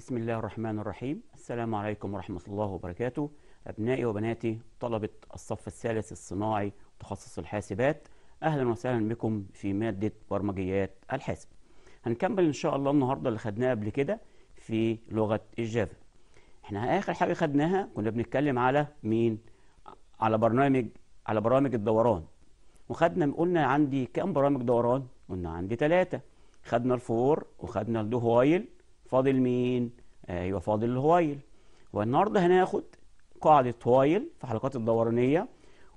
بسم الله الرحمن الرحيم السلام عليكم ورحمة الله وبركاته أبنائي وبناتي طلبة الصف الثالث الصناعي تخصص الحاسبات أهلا وسهلا بكم في مادة برمجيات الحاسب هنكمل إن شاء الله النهاردة اللي خدناه قبل كده في لغة الجافا احنا آخر حاجة خدناها كنا بنتكلم على مين على برنامج على برامج الدوران وخدنا قلنا عندي كام برامج دوران قلنا عندي ثلاثة خدنا الفور وخدنا الدو وايل فاضل مين ايوه فاضل الهوايل والنهارده هناخد قاعده هوايل في حلقات الدورانيه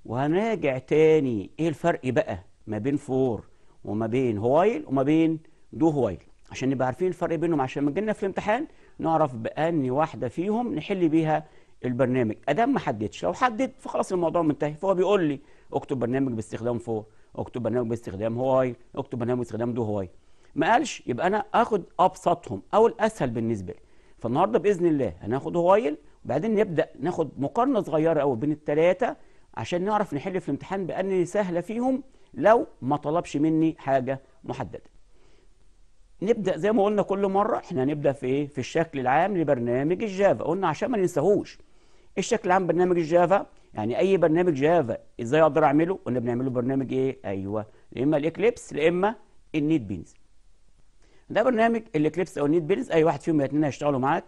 وهنراجع تاني ايه الفرق بقى ما بين فور وما بين هوايل وما بين دو هوايل عشان نبقى عارفين الفرق بينهم عشان لما جينا في الامتحان نعرف بأني واحده فيهم نحل بيها البرنامج ادام ما حددش لو حدد فخلاص الموضوع منتهي فهو بيقول لي اكتب برنامج باستخدام فور اكتب برنامج باستخدام هوايل اكتب برنامج باستخدام دو هوايل ما قالش يبقى انا اخد ابسطهم او الاسهل بالنسبه لي فالنهارده باذن الله هناخد هوايل وبعدين نبدا ناخد مقارنه صغيره قوي بين الثلاثه عشان نعرف نحل في الامتحان باني سهله فيهم لو ما طلبش مني حاجه محدده نبدا زي ما قلنا كل مره احنا هنبدا في ايه في الشكل العام لبرنامج الجافا قلنا عشان ما ننساهوش الشكل العام برنامج الجافا يعني اي برنامج جافا ازاي اقدر اعمله قلنا بنعمله برنامج ايه ايوه يا اما الاكليبس يا اما النيت بينز ده برنامج الاكليبس او النيت بيلز اي واحد فيهم الاثنين هيشتغلوا معاك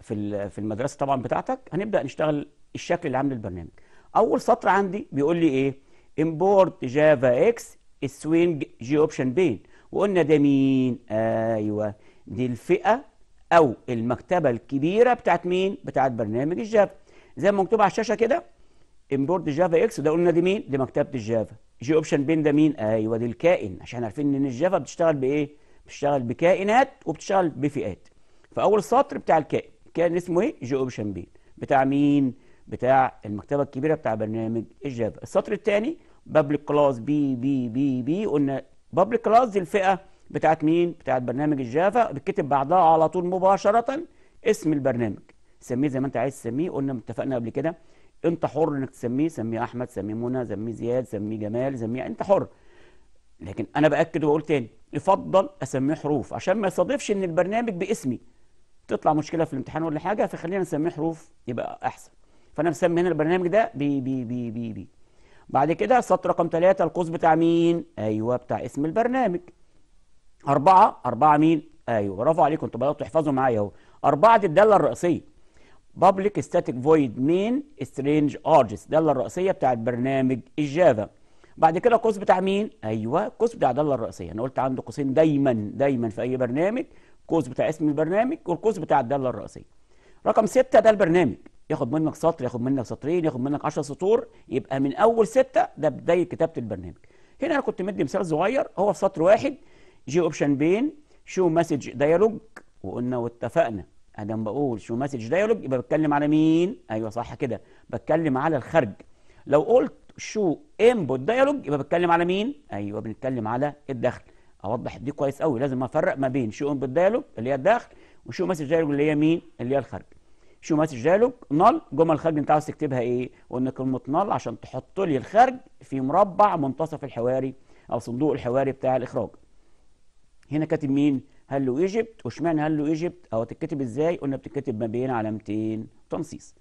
في في المدرسه طبعا بتاعتك هنبدا نشتغل الشكل العام للبرنامج اول سطر عندي بيقول لي ايه امبورت جافا اكس سوينج جي اوبشن بين وقلنا ده مين ايوه دي الفئه او المكتبه الكبيره بتاعت مين بتاعت برنامج الجافا زي ما مكتوب على الشاشه كده امبورت جافا اكس ده قلنا دي مين دي مكتبه الجافا جي اوبشن بين ده مين ايوه دي الكائن عشان عارفين ان الجافا بتشتغل بايه بتشتغل بكائنات وبتشتغل بفئات فاول سطر بتاع الكائن الكائن اسمه ايه جيوب شامبين بتاع مين بتاع المكتبه الكبيره بتاع برنامج الجافا السطر الثاني بابليك كلاس بي بي بي بي قلنا بابليك كلاس دي الفئه بتاعت مين بتاعت برنامج الجافا بتكتب بعدها على طول مباشره اسم البرنامج سميه زي ما انت عايز تسميه قلنا اتفقنا قبل كده انت حر انك تسميه سميه احمد سميه منى سميه زياد سميه جمال سميه انت حر لكن انا باكد واقول تاني يفضل اسميه حروف عشان ما يصادفش ان البرنامج باسمي تطلع مشكله في الامتحان ولا حاجه فخلينا نسميه حروف يبقى احسن فانا مسمي هنا البرنامج ده بي بي بي بي, بي. بعد كده سطر رقم ثلاثة القوس بتاع مين ايوه بتاع اسم البرنامج أربعة أربعة مين ايوه برافو عليكم انتوا بدأتوا تحفظوا معايا اهو أربعة دي الدالة الرئيسية public static void مين؟ strange args الدالة الرئيسية بتاعت برنامج الجافا بعد كده القوس بتاع مين ايوه القوس بتاع العداله الرئيسيه انا قلت عنده قوسين دايما دايما في اي برنامج قوس بتاع اسم البرنامج والقوس بتاع الداله الرئيسيه رقم ستة ده البرنامج ياخد منك سطر ياخد منك سطرين ياخد منك 10 سطور يبقى من اول ستة ده بدايه كتابه البرنامج هنا انا كنت مدي مثال صغير هو في سطر واحد جي اوبشن بين شو مسج ديالوج وقلنا واتفقنا لما بقول شو مسج ديالوج يبقى بتكلم على مين ايوه صح كده بتكلم على الخرج. لو قلت شو انبوت دايلوج يبقى بتكلم على مين؟ ايوه بنتكلم على الدخل اوضح دي كويس قوي لازم افرق ما بين شو انبوت دايلوج اللي هي الدخل وشو مسج دايلوج اللي هي مين؟ اللي هي الخارج شو مسج دايلوج نال جمل الخارج انت عاوز تكتبها ايه؟ قلنا كلمه نال عشان تحط لي الخارج في مربع منتصف الحواري او صندوق الحواري بتاع الاخراج هنا كاتب مين؟ هلو ايجيبت واشمعنى هلو ايجيبت او تتكتب ازاي؟ قلنا بتتكتب ما بين علامتين تنصيص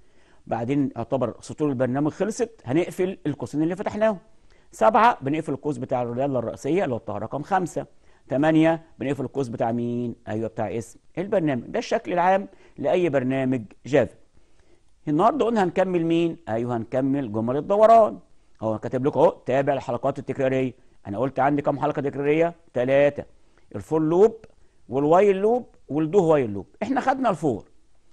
بعدين يعتبر سطور البرنامج خلصت هنقفل القوسين اللي فتحناهم سبعة بنقفل القوس بتاع الرياضة الرئيسية اللي هو بتاع رقم خمسة ثمانيه بنقفل القوس بتاع مين؟ أيوه بتاع اسم البرنامج ده الشكل العام لأي برنامج جافا النهارده قلنا هنكمل مين؟ أيوه هنكمل جمل الدوران هو كاتب لكم أهو تابع الحلقات التكرارية أنا قلت عندي كام حلقة تكرارية؟ ثلاثة الفول لوب والوايل لوب والدو وايل لوب احنا خدنا الفور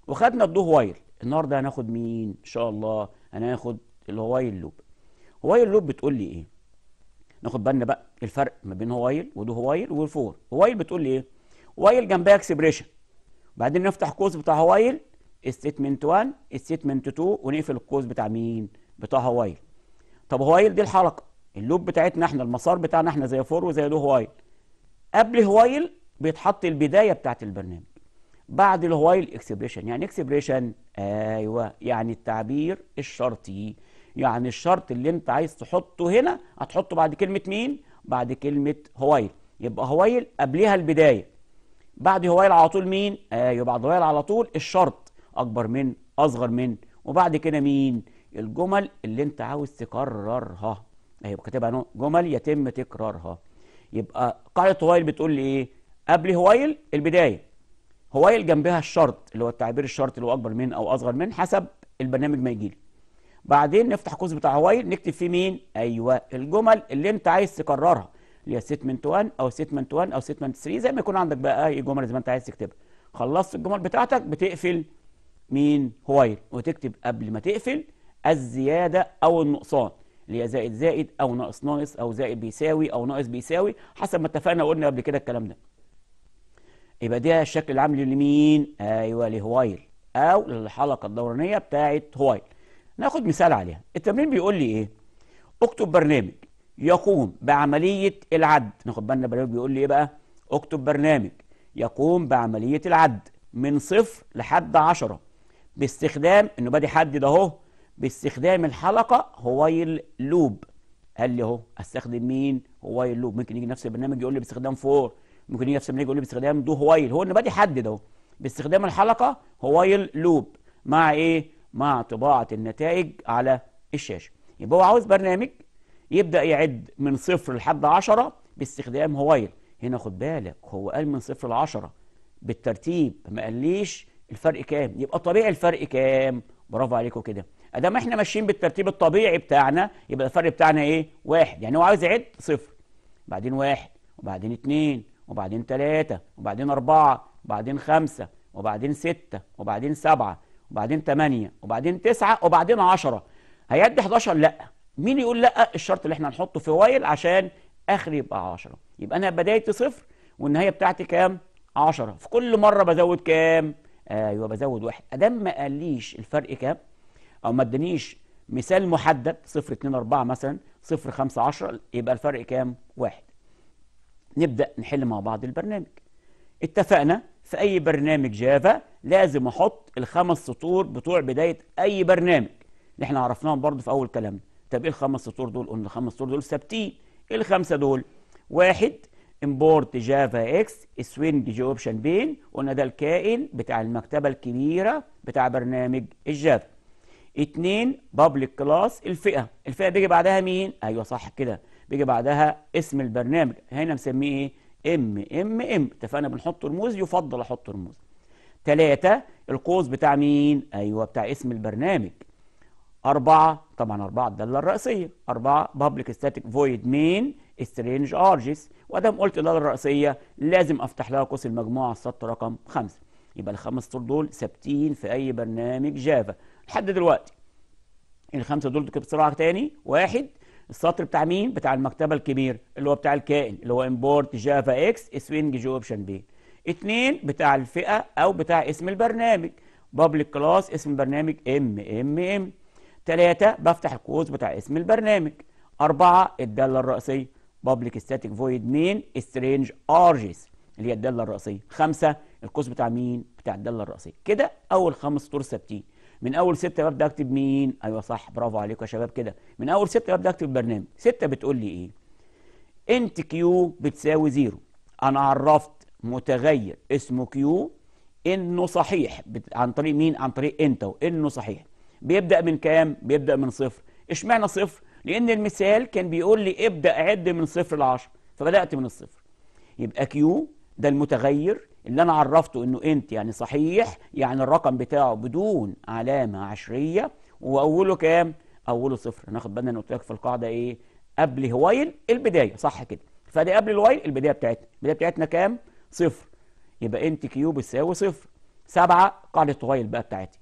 وخدنا الدو وايل النهارده هناخد مين ان شاء الله هناخد الهوايل لوب هوايل لوب بتقول لي ايه ناخد بالنا بقى الفرق ما بين هوايل وده هوايل والفور هوايل بتقول لي ايه هوايل جنبها اكسبريشن بعدين نفتح قوس بتاع هوايل ستيتمنت 1 ستيتمنت 2 ونقفل القوس بتاع مين بتاع هوايل طب هوايل دي الحلقه اللوب بتاعتنا احنا المسار بتاعنا احنا زي فور وزي دو هوايل قبل هوايل بيتحط البدايه بتاعت البرنامج بعد الهوايل اكسبريشن يعني اكسبريشن ايوه يعني التعبير الشرطي يعني الشرط اللي انت عايز تحطه هنا هتحطه بعد كلمه مين بعد كلمه هوايل يبقى هوايل قبلها البدايه بعد هوايل على طول مين ايوه بعد هوايل على طول الشرط اكبر من اصغر من وبعد كده مين الجمل اللي انت عاوز تكررها اهي أيوة، كاتبها جمل يتم تكرارها يبقى قاعده هوايل بتقول لي ايه قبل هوايل البدايه هوايل جنبها الشرط اللي هو التعبير الشرط اللي هو اكبر من او اصغر من حسب البرنامج ما يجي بعدين نفتح قوس بتاع هوايل نكتب فيه مين ايوه الجمل اللي انت عايز تكررها اللي هي ستمنت 1 او ستمنت 1 او ستمنت 3 زي ما يكون عندك بقى اي جمل زي ما انت عايز تكتبها خلصت الجمل بتاعتك بتقفل مين هوايل وتكتب قبل ما تقفل الزياده او النقصان اللي هي زائد زائد او ناقص ناقص او زائد بيساوي او ناقص بيساوي حسب ما اتفقنا وقلنا قبل كده الكلام ده يبقى ده الشكل العام لمين ايوه لهوايل او للحلقه الدورانيه بتاعه هوايل ناخد مثال عليها التمرين بيقول لي ايه اكتب برنامج يقوم بعمليه العد ناخد بالنا برنامج بيقول لي ايه بقى اكتب برنامج يقوم بعمليه العد من صفر لحد 10 باستخدام انه بادي حدد اهو باستخدام الحلقه هوايل لوب قال لي اهو استخدم مين هوايل لوب ممكن يجي نفس البرنامج يقول لي باستخدام فور ممكن يجي نفس يقول لي باستخدام دو هوايل هو النباتي حدد اهو باستخدام الحلقه هوايل لوب مع ايه؟ مع طباعه النتائج على الشاشه يبقى هو عاوز برنامج يبدا يعد من صفر لحد 10 باستخدام هوايل هنا خد بالك هو قال من صفر ل 10 بالترتيب ما قاليش الفرق كام يبقى طبيعي الفرق كام برافو عليكم كده ادام احنا ماشيين بالترتيب الطبيعي بتاعنا يبقى الفرق بتاعنا ايه واحد يعني هو عاوز يعد صفر بعدين واحد وبعدين اتنين وبعدين تلاتة وبعدين أربعة وبعدين خمسة وبعدين ستة وبعدين سبعة وبعدين تمانية وبعدين تسعة وبعدين عشرة هيدي 11 لا مين يقول لا الشرط اللي احنا نحطه في وايل عشان اخر يبقى 10 يبقى انا بدايتي صفر والنهايه بتاعتي كام 10 في كل مره بزود كام ايوه بزود واحد ادام ما قاليش الفرق كام او ما ادانيش مثال محدد 0 2 4 مثلا 0 5 10 يبقى الفرق كام واحد نبدأ نحل مع بعض البرنامج اتفقنا في أي برنامج جافا لازم أحط الخمس سطور بتوع بداية أي برنامج اللي احنا عرفناهم برضه في أول كلامنا طب إيه الخمس سطور دول؟ قلنا الخمس سطور دول ثابتين إيه الخمسة دول؟ واحد امبورت جافا اكس سوينج جي اوبشن بين قلنا ده الكائن بتاع المكتبة الكبيرة بتاع برنامج الجافا اتنين بابليك كلاس الفئة الفئة بيجي بعدها مين؟ أيوه صح كده بيجي بعدها اسم البرنامج هنا مسميه ايه ام ام ام اتفقنا بنحط رموز يفضل احط رموز ثلاثة القوس بتاع مين ايوه بتاع اسم البرنامج أربعة طبعا أربعة الدالة الرئيسية أربعة public static void main strange أرجس وأدام قلت الدالة الرئيسية لازم أفتح لها قوس المجموعة السطر رقم خمسة يبقى الخمس طول دول ثابتين في أي برنامج جافا لحد دلوقتي الخمسة دول بسرعة تاني واحد السطر بتاع مين بتاع المكتبه الكبير اللي هو بتاع الكائن اللي هو امبورت جافا اكس سوينج جو اوبشن بي. اثنين بتاع الفئه او بتاع اسم البرنامج بابليك كلاس اسم البرنامج ام ام ام ثلاثه بفتح القوس بتاع اسم البرنامج أربعة الدالة الرئيسية بابليك ستاتيك فويد مين سترينج ارجس اللي هي الدالة الرئيسية خمسة القوس بتاع مين بتاع الدالة الرئيسية كده أول خمس سطور ثابتين من اول ستة ببدا اكتب مين ايوه صح برافو عليكم يا شباب كده من اول ستة ببدا اكتب برنامج ستة بتقول لي ايه انت كيو بتساوي زيرو انا عرفت متغير اسمه كيو انه صحيح عن طريق مين عن طريق انت انه صحيح بيبدا من كام بيبدا من صفر اشمعنى صفر لان المثال كان بيقول لي ابدا عد من صفر ل 10 فبدات من الصفر يبقى كيو ده المتغير اللي انا عرفته انه انت يعني صحيح يعني الرقم بتاعه بدون علامه عشريه واوله كام؟ اوله صفر ناخد بالنا انا قلت لك في القاعده ايه؟ قبل هوايل البدايه صح كده فدي قبل الوايل البدايه بتاعتنا البدايه بتاعتنا كام؟ صفر يبقى انت كيو بتساوي صفر سبعه قاعده هوايل بقى بتاعتي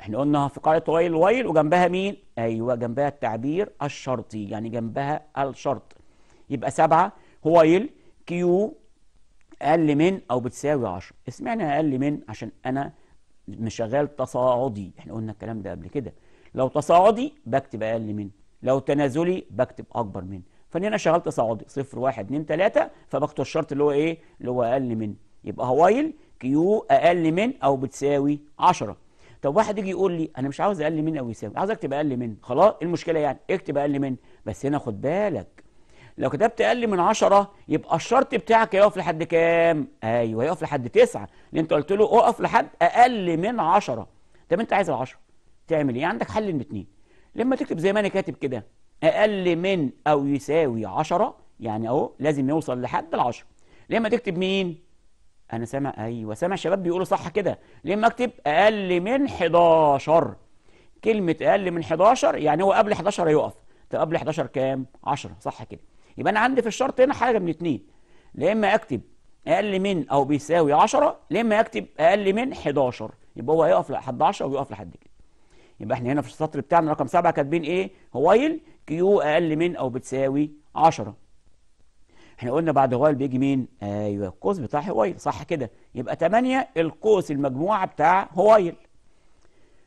احنا قلنا في قاعده هوايل وايل وجنبها مين؟ ايوه جنبها التعبير الشرطي يعني جنبها الشرط يبقى سبعه هوايل كيو أقل من أو بتساوي 10 اسمعني أقل من عشان أنا مش شغال تصاعدي احنا قلنا الكلام ده قبل كده لو تصاعدي بكتب أقل من لو تنازلي بكتب أكبر من فهنا أنا شغال تصاعدي 0 1 2 3 فبكتب الشرط اللي هو إيه اللي هو أقل من يبقى هوايل كيو أقل من أو بتساوي 10 طب واحد يجي يقول لي أنا مش عاوز أقل من أو يساوي عاوز أكتب أقل من خلاص إيه المشكلة يعني اكتب أقل من بس هنا خد بالك لو كتبت اقل من 10 يبقى الشرط بتاعك هيقف لحد كام ايوه هيقف لحد 9 لان انت قلت له اقف لحد اقل من 10 طب انت عايز ال10 تعمل ايه عندك حل من اتنين لما تكتب زي ما انا كاتب كده اقل من او يساوي 10 يعني اهو لازم يوصل لحد ال10 لما تكتب مين انا سامع ايوه سامع شباب بيقولوا صح كده لما اكتب اقل من 11 كلمه اقل من 11 يعني هو قبل 11 هيقف طب قبل 11 كام 10 صح كده يبقى أنا عندي في الشرط هنا حاجة من اتنين لا إما أكتب أقل من أو بيساوي 10 لا إما أكتب أقل من 11 يبقى هو هيقف لحد 10 ويقف لحد كده يبقى احنا هنا في السطر بتاعنا رقم 7 كاتبين ايه هوايل كيو اقل من او بتساوي 10 احنا قلنا بعد هوايل بيجي مين ايوه القوس بتاع هوايل صح كده يبقى 8 القوس المجموعه بتاع هوايل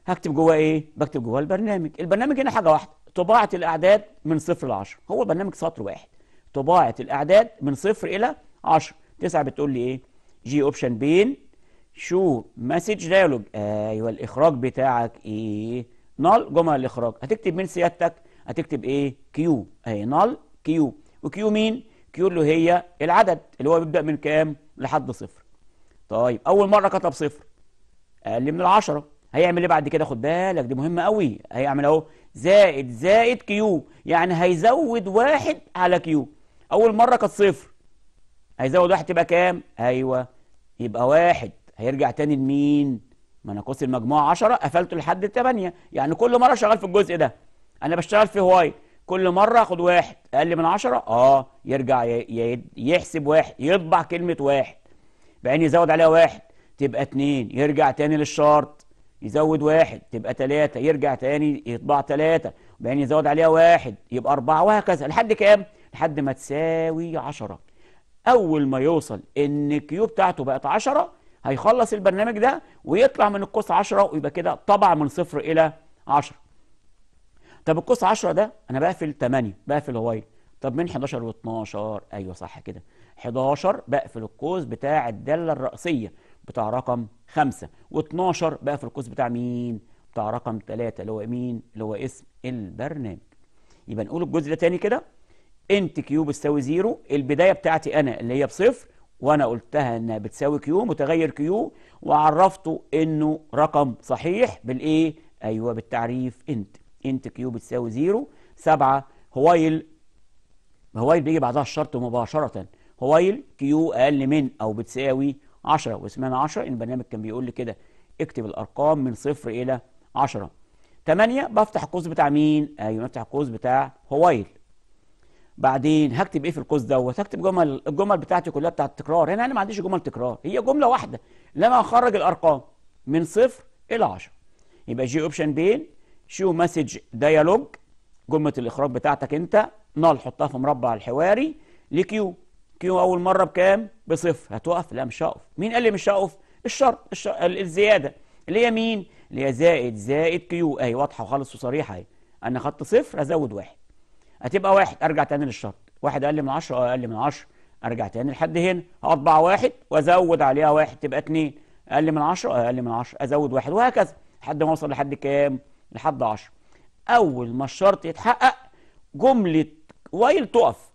هكتب جواه ايه بكتب جواه البرنامج البرنامج هنا حاجه واحده طباعه الاعداد من صفر ل 10 هو برنامج سطر واحد طباعة الأعداد من صفر إلى 10 تسعة بتقول لي إيه جي أوبشن بين شو مسج ديالوج أيوه الإخراج بتاعك إيه نال جمل الإخراج هتكتب مين سيادتك هتكتب إيه كيو أهي نال كيو وكيو مين كيو اللي هي العدد اللي هو بيبدأ من كام لحد صفر طيب أول مرة كتب صفر أقل من العشرة هيعمل ايه بعد كده خد بالك دي مهمه قوي هيعمل اهو زائد زائد كيو يعني هيزود واحد على كيو أول مرة كانت صفر هيزود واحد تبقى كام؟ أيوه يبقى واحد هيرجع تاني لمين؟ ما انا قوس المجموعة 10 قفلته لحد 8 يعني كل مرة شغال في الجزء ده أنا بشتغل في هواي كل مرة آخد واحد أقل من 10 أه يرجع يحسب واحد يطبع كلمة واحد بعدين يزود عليها واحد تبقى 2 يرجع تاني للشرط يزود واحد تبقى تلاتة يرجع تاني يطبع تلاتة بعدين يزود عليها واحد يبقى أربعة وهكذا لحد كام؟ لحد ما تساوي 10 أول ما يوصل إن الكيو بتاعته بقت 10 هيخلص البرنامج ده ويطلع من القوس 10 ويبقى كده طبع من صفر إلى 10 طب القوس 10 ده أنا بقفل 8 بقفل هواي طب من 11 و12 أيوه صح كده 11 بقفل القوس بتاع الدالة الرأسية بتاع رقم 5 و12 بقفل القوس بتاع مين؟ بتاع رقم 3 اللي هو مين؟ اللي هو اسم البرنامج يبقى نقول الجزء ده تاني كده انت كيو بتساوي زيرو البداية بتاعتي انا اللي هي بصفر وانا قلتها انها بتساوي كيو متغير كيو وعرفته انه رقم صحيح بالايه ايوه بالتعريف انت انت كيو بتساوي زيرو سبعة هوايل هوايل بيجي بعدها الشرط مباشرة هوايل كيو اقل من او بتساوي 10 واسمها 10 البرنامج كان بيقول لي كده اكتب الارقام من صفر الى 10 8 بفتح القوس بتاع مين ايوه بفتح القوس بتاع هوايل بعدين هكتب ايه في القوس دوت هكتب جمل الجمل بتاعتي كلها بتاعت التكرار هنا انا ما عنديش جمل تكرار هي جمله واحده لما اخرج الارقام من صفر الى 10 يبقى جي اوبشن بين شو مسج ديالوج جمله الاخراج بتاعتك انت نال حطها في مربع الحواري لكيو كيو اول مره بكام بصفر هتوقف لا مش هقف مين قال لي مش هقف الشرط الشرط الزياده اللي هي مين اللي هي زائد زائد كيو اهي واضحه وخالص وصريحه اهي انا خدت صفر ازود واحد هتبقى واحد ارجع تاني للشرط واحد اقل من 10 او اقل من 10 ارجع تاني لحد هنا اطبع واحد وازود عليها واحد تبقى اتنين اقل من 10 او اقل من 10 ازود واحد وهكذا لحد ما اوصل لحد كام لحد 10 اول ما الشرط يتحقق جمله وايل تقف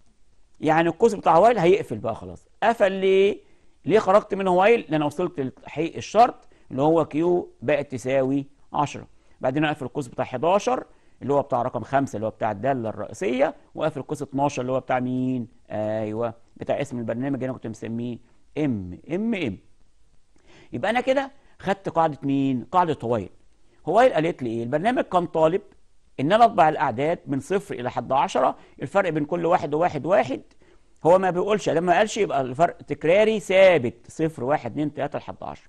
يعني القوس بتاع وايل هيقفل بقى خلاص قفل ليه ليه خرجت منه وايل لان وصلت لتحقيق الشرط اللي هو كيو بقت تساوي 10 بعدين اقفل القوس بتاع 11 اللي هو بتاع رقم خمسة اللي هو بتاع الدالة الرئيسية واقفل قوس 12 اللي هو بتاع مين؟ أيوه بتاع اسم البرنامج أنا كنت مسميه ام ام ام يبقى أنا كده خدت قاعدة مين؟ قاعدة هوايل. هوايل قالت لي إيه؟ البرنامج كان طالب إن أنا أطبع الأعداد من صفر إلى حد 10 الفرق بين كل واحد وواحد واحد هو ما بيقولش لما قالش يبقى الفرق تكراري ثابت صفر واحد اثنين ثلاثه لحد 10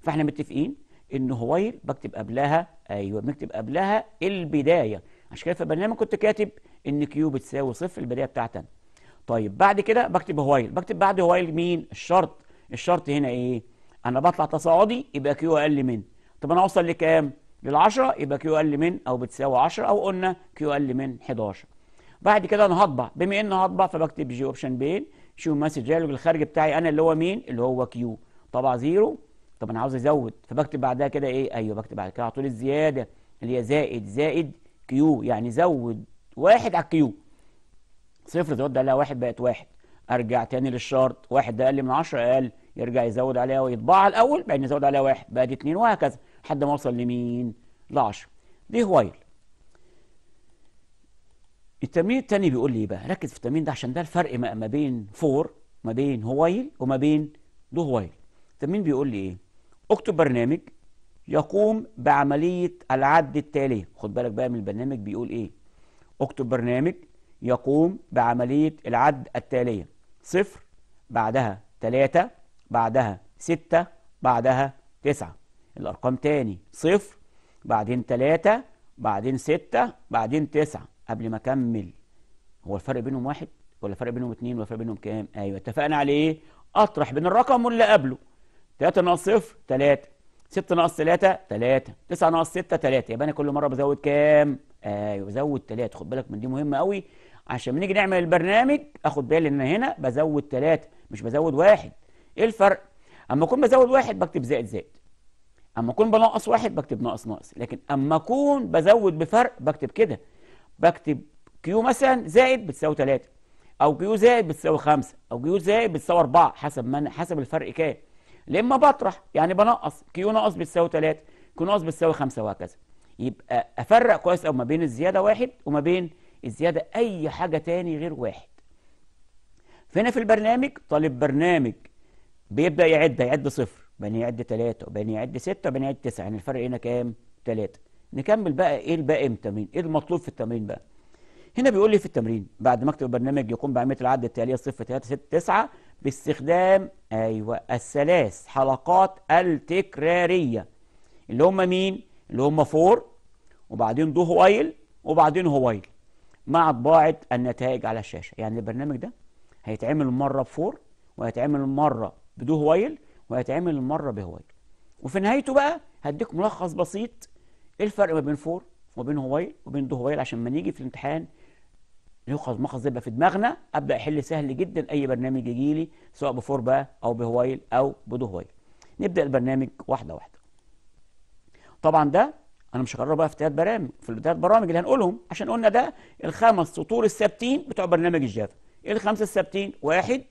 فإحنا متفقين ان هويل بكتب قبلها ايوه بنكتب قبلها البدايه عشان كده في البرنامج كنت كاتب ان كيو بتساوي صفر البدايه بتاعتنا طيب بعد كده بكتب هويل بكتب بعد هويل مين الشرط الشرط هنا ايه انا بطلع تصاعدي يبقى كيو اقل من طب انا اوصل لكام لل10 يبقى كيو اقل من او بتساوي 10 او قلنا كيو اقل من 11 بعد كده انا هطبع بما ان هطبع فبكتب جي اوبشن بين شو مسج الخارجي الخارج بتاعي انا اللي هو مين اللي هو كيو طبع زيرو طب انا عاوز ازود فبكتب بعدها كده ايه ايوه بكتب بعد كده على طول الزياده اللي هي زائد زائد كيو يعني زود واحد على الكيو صفر زود عليها واحد بقت واحد ارجع تاني للشرط واحد ده اقل من 10 اقل يرجع يزود عليها ويطبعها الاول بعدين يزود عليها واحد بقت اتنين وهكذا لحد ما اوصل لمين؟ ل 10 دي هوايل التمرين التاني بيقول لي ايه بقى ركز في التمرين ده عشان ده الفرق ما بين فور ما بين هوايل وما بين دو هوايل التمرين بيقول لي ايه؟ اكتب برنامج يقوم بعملية العد التالية خد بالك بقى من البرنامج بيقول ايه اكتب برنامج يقوم بعملية العد التالية صفر بعدها تلاتة بعدها ستة بعدها تسعة الأرقام تاني صفر بعدين تلاتة بعدين ستة بعدين تسعة قبل ما أكمل هو الفرق بينهم واحد ولا الفرق بينهم اتنين ولا الفرق بينهم كام؟ أيوه اتفقنا على إيه؟ أطرح بين الرقم واللي قبله 3 ناقص 0 3 6 ناقص 3 3 9 ناقص 6 3 يبقى انا كل مره بزود كام؟ ايوه بزود 3 خد بالك من دي مهمه قوي عشان نيجي نعمل البرنامج اخد بالي ان انا هنا بزود 3 مش بزود واحد ايه الفرق؟ اما اكون بزود واحد بكتب زائد زائد اما اكون بنقص واحد بكتب ناقص ناقص لكن اما اكون بزود بفرق بكتب كده بكتب كيو مثلا زائد بتساوي 3 او كيو زائد بتساوي 5 او كيو زائد بتساوي 4 حسب ما حسب الفرق كام لما بطرح يعني بنقص كيو ناقص بتساوي 3 كيو ناقص بتساوي 5 وهكذا يبقى افرق كويس قوي ما بين الزياده واحد وما بين الزياده اي حاجه تاني غير واحد فهنا في البرنامج طالب برنامج بيبدا يعد يعد صفر بعدين يعد 3 وبعدين يعد 6 وبعدين يعد 9 يعني الفرق هنا كام 3 نكمل بقى ايه الباقي من مين ايه المطلوب في التمرين بقى هنا بيقول لي في التمرين بعد ما اكتب البرنامج يقوم بعمليه العد التاليه 0 3 6 9 باستخدام ايوه الثلاث حلقات التكراريه اللي هم مين؟ اللي هم فور وبعدين دو هوايل وبعدين هوايل مع طباعه النتائج على الشاشه يعني البرنامج ده هيتعمل مره بفور وهيتعمل مره بدو هوايل وهيتعمل مره بهوايل وفي نهايته بقى هديك ملخص بسيط ايه الفرق ما بين فور وبين هوايل وبين دو هوايل عشان ما نيجي في الامتحان يؤخذ مخز يبقى في دماغنا ابدا احل سهل جدا اي برنامج يجي لي سواء بفور بقى او بهوايل او بدهوايل نبدا البرنامج واحده واحده طبعا ده انا مش هكرره بقى في ثلاث برامج في الثلاث برامج اللي هنقولهم عشان قلنا ده الخمس سطور الثابتين بتوع برنامج الجافا الخمسه الثابتين واحد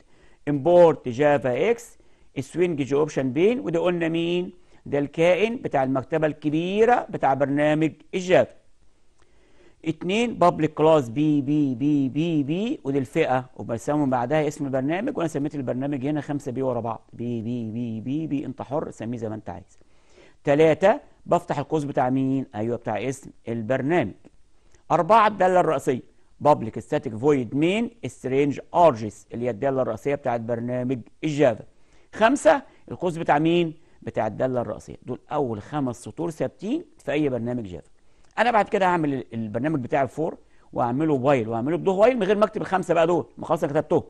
امبورت جافا اكس السوينج جي اوبشن بين وده قلنا مين ده الكائن بتاع المكتبه الكبيره بتاع برنامج الجافا اتنين بابليك كلاس بي بي بي بي بي ودي الفئه وبسمي بعدها اسم البرنامج وانا سميت البرنامج هنا خمسه بي ورا بعض بي بي بي بي بي انت حر سميه زي ما انت عايز ثلاثة بفتح القوس بتاع مين ايوه بتاع اسم البرنامج أربعة الدالة الرئيسية بابليك ستاتيك فويد مين سترينج ارجس اللي هي الدالة الرئيسية بتاعت برنامج الجافا خمسة القوس بتاع مين بتاع الدالة الرئيسية دول أول خمس سطور ثابتين في أي برنامج جافا انا بعد كده هعمل البرنامج بتاعي الفور واعمله وايل واعمله بدو وايل من غير ما اكتب الخمسه بقى دول ما خلاص انا كتبتهم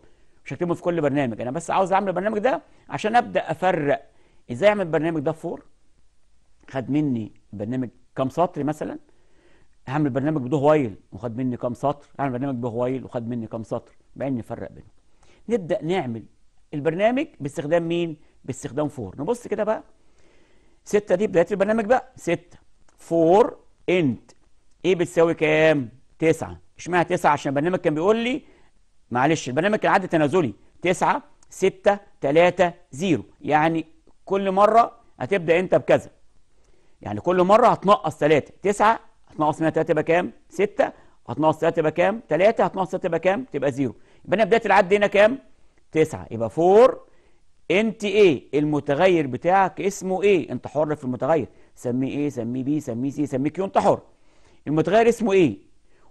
مش هكتبهم في كل برنامج انا بس عاوز اعمل البرنامج ده عشان ابدا افرق ازاي اعمل البرنامج ده فور خد مني برنامج كام سطر مثلا هعمل برنامج بدو وايل وخد مني كام سطر هعمل برنامج وايل وخد مني كام سطر بعدين نفرق بينهم نبدا نعمل البرنامج باستخدام مين باستخدام فور نبص كده بقى 6 دي بدايه البرنامج بقى 6 فور انت ايه بتساوي كام؟ تسعة اشمعنى تسعة عشان البرنامج كان بيقول لي معلش البرنامج كان عدد تنازلي تسعة ستة تلاتة زيرو يعني كل مرة هتبدأ انت بكذا يعني كل مرة هتنقص تلاتة تسعة هتنقص منها تلاتة يبقى كام؟ ستة هتنقص تلاتة يبقى كام؟ تلاتة هتنقص تلاتة يبقى كام؟ تبقى زيرو يبقى انا بداية العد هنا كام؟ تسعة يبقى فور انت ايه المتغير بتاعك اسمه ايه انت حر في المتغير سميه ايه سميه بي سميه سي سميه كيو انت حر المتغير اسمه ايه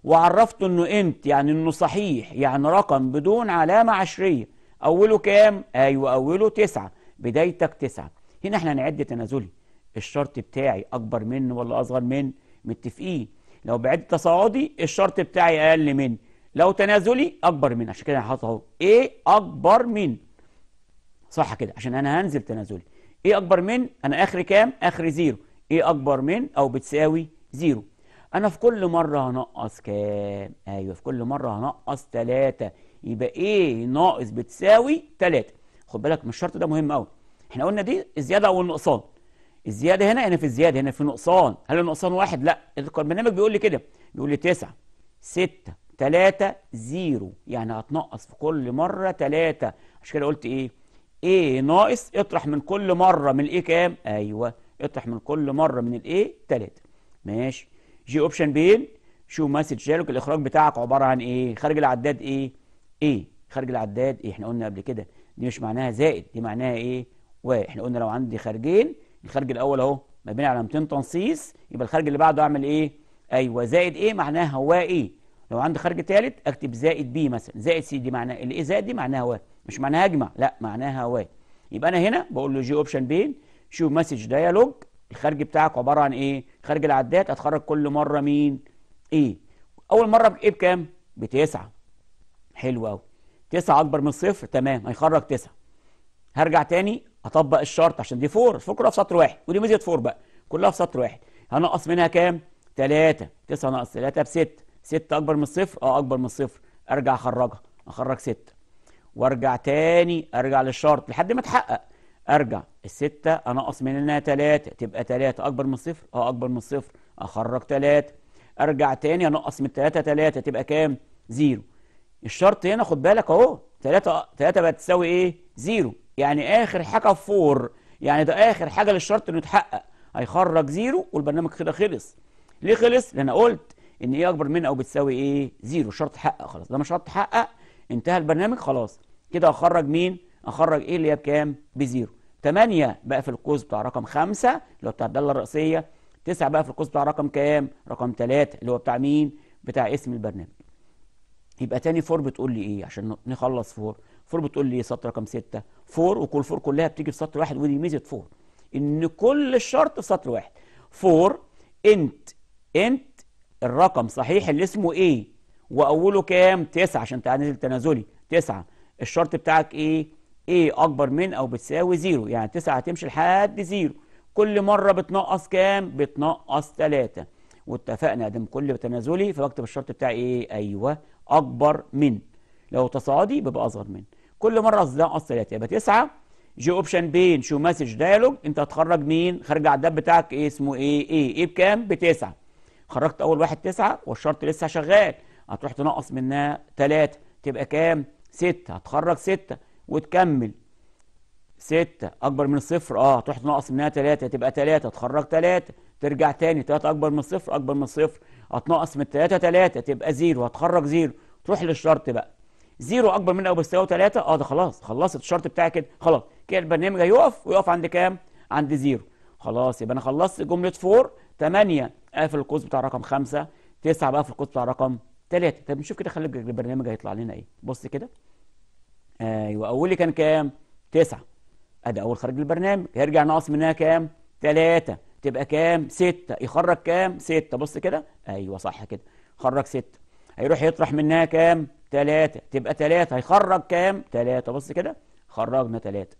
وعرفته انه انت يعني انه صحيح يعني رقم بدون علامة عشرية اوله كام ايوه اوله تسعة بدايتك تسعة هنا احنا نعد تنازلي الشرط بتاعي اكبر من ولا اصغر من متفقين لو بعد تصاعدي الشرط بتاعي اقل من لو تنازلي اكبر من عشان كده هحط اهو ايه اكبر من صح كده عشان انا هنزل تنازلي ايه اكبر من انا اخر كام اخر زيرو ايه اكبر من او بتساوي زيرو انا في كل مره هنقص كام ايوه في كل مره هنقص 3 يبقى ايه ناقص بتساوي 3 خد بالك من الشرط ده مهم قوي احنا قلنا دي الزياده او النقصان الزياده هنا هنا يعني في الزياده هنا في نقصان هل النقصان واحد لا البرنامج بيقول لي كده بيقول لي 9 6 3 0 يعني هتنقص في كل مره 3 عشان كده قلت ايه A ناقص اطرح من كل مرة من الايه كام ايوه اطرح من كل مرة من الايه 3 ماشي جي اوبشن بين شو مسج جالك الاخراج بتاعك عبارة عن ايه خارج العداد ايه ايه خارج العداد ايه احنا قلنا قبل كده دي مش معناها زائد دي معناها ايه إحنا قلنا لو عندي خارجين الخارج الاول اهو مبني على علامتين تنصيص يبقى الخارج اللي بعده اعمل ايه ايوه زائد ايه معناها هو ايه لو عندي خارج ثالث اكتب زائد بي مثلا زائد سي دي معناها الايه زائد دي معناها واحد مش معناها اجمع لا معناها واي يبقى انا هنا بقول له جي اوبشن بين شو مسج ديالوج الخارج بتاعك عباره عن ايه خارج العداد هتخرج كل مره مين ايه اول مره ايه بكام بتسعة حلو قوي تسعة اكبر من صفر تمام هيخرج تسعة هرجع تاني اطبق الشرط عشان دي فور فور كلها في سطر واحد ودي ميزه فور بقى كلها في سطر واحد هنقص منها كام 3 9 ناقص 3 ب 6 6 اكبر من الصفر اه اكبر من الصفر ارجع اخرجها اخرج 6 وارجع تاني ارجع للشرط لحد ما اتحقق ارجع الستة انقص منها تلاتة تبقى تلاتة اكبر من صفر اه اكبر من صفر اخرج تلاتة ارجع تاني انقص من تلاتة تلاتة تبقى كام زيرو الشرط هنا خد بالك اهو تلاتة تلاتة بقت تساوي ايه زيرو يعني اخر حاجة فور يعني ده اخر حاجة للشرط انه يتحقق هيخرج زيرو والبرنامج كده خلص ليه خلص لان انا قلت ان ايه اكبر من او بتساوي ايه زيرو الشرط حقق خلاص ده مش شرط حقق انتهى البرنامج خلاص كده اخرج مين اخرج ايه اللي هي بكام بزيرو 8 بقى في القوس بتاع رقم 5 اللي هو بتاع الداله الرئيسيه 9 بقى في القوس بتاع رقم كام رقم 3 اللي هو بتاع مين بتاع اسم البرنامج يبقى تاني فور بتقول لي ايه عشان نخلص فور فور بتقول لي إيه؟ سطر رقم 6 فور وكل فور كلها بتيجي في سطر واحد ودي ميزه فور ان كل الشرط في سطر واحد فور انت انت الرقم صحيح اللي اسمه ايه واوله كام تسعة عشان تنزل تنازلي تسعة الشرط بتاعك ايه ايه اكبر من او بتساوي زيرو يعني تسعة هتمشي لحد زيرو كل مرة بتنقص كام بتنقص 3 واتفقنا ادم كل تنازلي فبكتب الشرط بتاعي ايه ايوه اكبر من لو تصاعدي بيبقى اصغر من كل مرة نقص 3 يبقى تسعة جي اوبشن بين شو مسج دايلوج انت هتخرج مين خارج العداد بتاعك ايه اسمه ايه ايه ايه بكام بتسعة خرجت اول واحد تسعة والشرط لسه شغال هتروح تنقص منها ثلاثة تبقى كام ستة هتخرج ستة وتكمل ستة أكبر من الصفر أه هتروح تنقص منها ثلاثة تبقى ثلاثة تخرج ثلاثة ترجع تاني ثلاثة أكبر من الصفر أكبر من الصفر هتنقص من ثلاثة ثلاثة تبقى زيرو هتخرج زيرو تروح للشرط بقى زيرو أكبر من أو بيساوي ثلاثة أه ده خلاص خلصت الشرط بتاعي كده خلاص كده البرنامج هيقف ويقف عند كام؟ عند زيرو خلاص يبقى أنا خلصت جملة فور 8 قافل القوس بتاع رقم 5 9 بقى في القوس بتاع رقم ثلاثة طب نشوف كده خلي البرنامج هيطلع لنا ايه بص كده ايوه أولي كان كام؟ تسعة أدي أول خارج للبرنامج يرجع ناقص منها كام؟ ثلاثة تبقى كام؟ ستة يخرج كام؟ ستة بص كده أيوه صح كده خرج ستة هيروح يطرح منها كام؟ ثلاثة تبقى ثلاثة هيخرج كام؟ ثلاثة بص كده خرجنا ثلاثة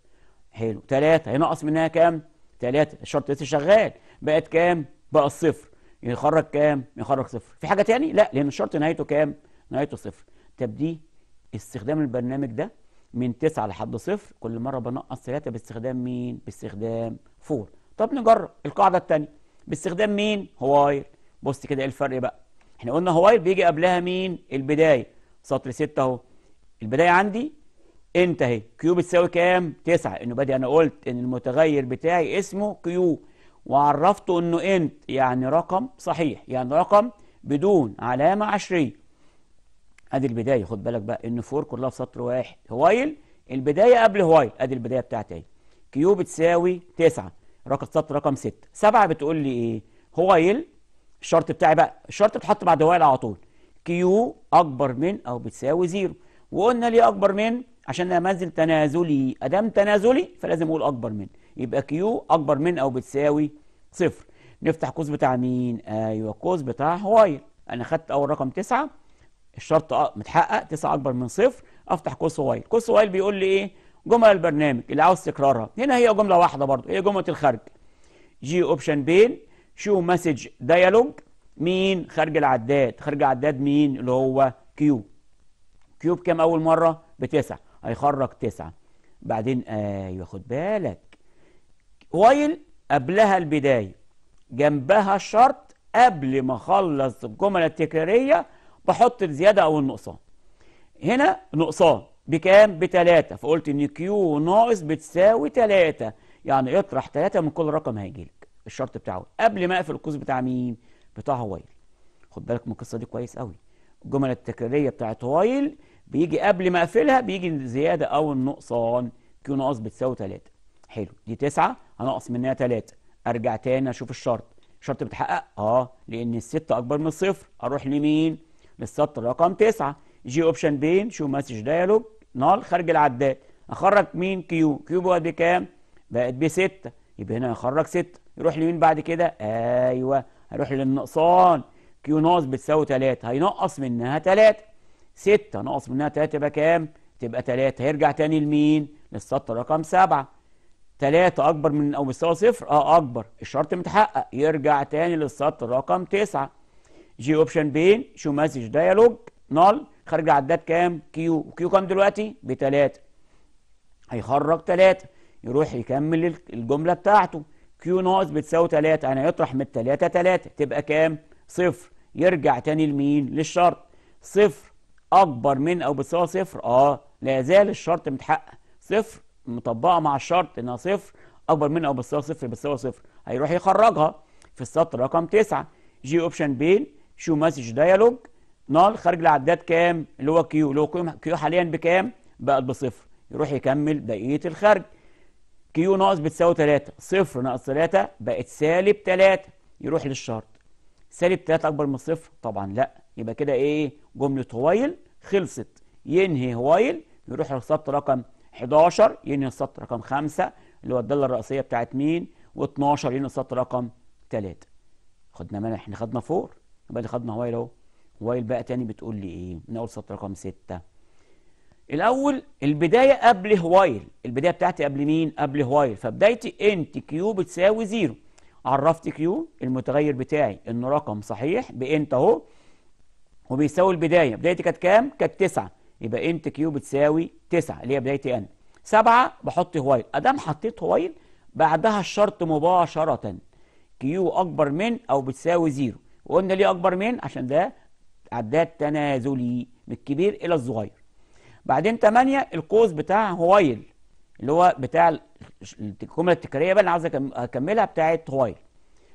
حلو ثلاثة هينقص منها كام؟ ثلاثة الشرط لسه شغال بقت كام؟ بقى الصفر يخرج كام يخرج صفر في حاجه تاني لا لان الشرط نهايته كام نهايته صفر طب دي استخدام البرنامج ده من 9 لحد صفر كل مره بنقص 3 باستخدام مين باستخدام فور طب نجرب القاعده التانية باستخدام مين هوايل بص كده ايه الفرق بقى احنا قلنا هوايل بيجي قبلها مين البدايه سطر 6 اهو البدايه عندي انتهي كيو بتساوي كام 9 انه بادي انا قلت ان المتغير بتاعي اسمه كيو وعرفته انه انت يعني رقم صحيح يعني رقم بدون علامة عشرية ادي البداية خد بالك بقى ان فور كلها في سطر واحد هوايل البداية قبل هوايل ادي البداية بتاعتي اهي كيو بتساوي 9 رقم سطر رقم 6 7 بتقول لي ايه هوايل الشرط بتاعي بقى الشرط اتحط بعد هوايل على طول كيو اكبر من او بتساوي 0 وقلنا ليه اكبر من عشان انا منزل تنازلي ادام تنازلي فلازم اقول اكبر من يبقى كيو اكبر من او بتساوي صفر نفتح قوس بتاع مين ايوه قوس بتاع هوايل انا خدت اول رقم تسعة الشرط متحقق تسعة اكبر من صفر افتح قوس هوايل قوس هوايل بيقول لي ايه جمل البرنامج اللي عاوز تكرارها هنا هي جمله واحده برضه هي جمله الخارج جي اوبشن بين شو مسج ديالوج مين خارج العداد خارج العداد مين اللي هو كيو كيو بكام اول مره بتسعه هيخرج تسعه بعدين ايوه خد بالك وايل قبلها البداية جنبها الشرط قبل ما أخلص الجمل التكرارية بحط الزيادة أو النقصان هنا نقصان بكام؟ بتلاتة فقلت إن كيو ناقص بتساوي تلاتة يعني اطرح تلاتة من كل رقم هيجي لك الشرط بتاعه قبل ما أقفل القوس بتاع مين؟ بتاع وايل خد بالك من القصة دي كويس قوي الجمل التكرارية بتاعت وايل بيجي قبل ما أقفلها بيجي الزيادة أو النقصان كيو ناقص بتساوي تلاتة حلو دي تسعة هنقص منها 3 ارجع تاني اشوف الشرط الشرط بيتحقق اه لان الستة اكبر من الصفر اروح لمين للسطر رقم 9 جي اوبشن بين شو مسج ديالوج نال خارج العداد اخرج مين كيو كيو بقت بكام بقت ب 6 يبقى هنا اخرج 6 يروح لمين بعد كده ايوه هيروح للنقصان كيو ناقص بتساوي 3 هينقص منها 3 6 ناقص منها 3 يبقى كام تبقى 3 هيرجع تاني لمين للسطر رقم 7 3 أكبر من أو مستوى صفر أه أكبر الشرط متحقق يرجع تاني للسطر رقم 9 جي أوبشن بين شو مسج ديالوج نال خارج العداد كام كيو وكيو كام دلوقتي بتلاتة هيخرج تلاتة يروح يكمل الجملة بتاعته كيو ناقص بتساوي تلاتة أنا يعني يطرح من التلاتة تلاتة تبقى كام صفر يرجع تاني لمين للشرط صفر أكبر من أو بتساوي صفر أه لا يزال الشرط متحقق صفر مطبقه مع الشرط انها صفر اكبر منها او بتساوي صفر بتساوي صفر هيروح يخرجها في السطر رقم 9 جي اوبشن بين شو مسج دايالوج نال خارج العداد كام اللي هو كيو اللي هو كيو حاليا بكام بقت بصفر يروح يكمل بقيه الخارج كيو ناقص بتساوي 3 صفر ناقص 3 بقت سالب 3 يروح للشرط سالب 3 اكبر من صفر طبعا لا يبقى كده ايه جمله هوايل خلصت ينهي هوايل يروح للسطر رقم 11 ين السطر رقم 5 اللي هو الداله الرئيسيه بتاعت مين و12 ين السطر رقم 3 خدنا مالنا احنا خدنا 4 يبقى اللي خدنا وايل اهو وايل بقى تاني بتقول لي ايه من اول سطر رقم 6 الاول البدايه قبل وايل البدايه بتاعتي قبل مين قبل وايل فبدايتي انت كيو بتساوي 0 عرفت كيو المتغير بتاعي انه رقم صحيح بانت اهو وبيساوي البدايه بدايتي كانت كام كانت 9 يبقى انت كيو بتساوي 9 اللي هي بدايتي ان 7 بحط هوايل ادام حطيت هوايل بعدها الشرط مباشره كيو اكبر من او بتساوي زيرو وقلنا ليه اكبر من عشان ده عداد تنازلي من الكبير الى الصغير بعدين 8 القوس بتاع هوايل اللي هو بتاع الجمله التكراريه بقى اللي عاوز اكملها بتاعه هوايل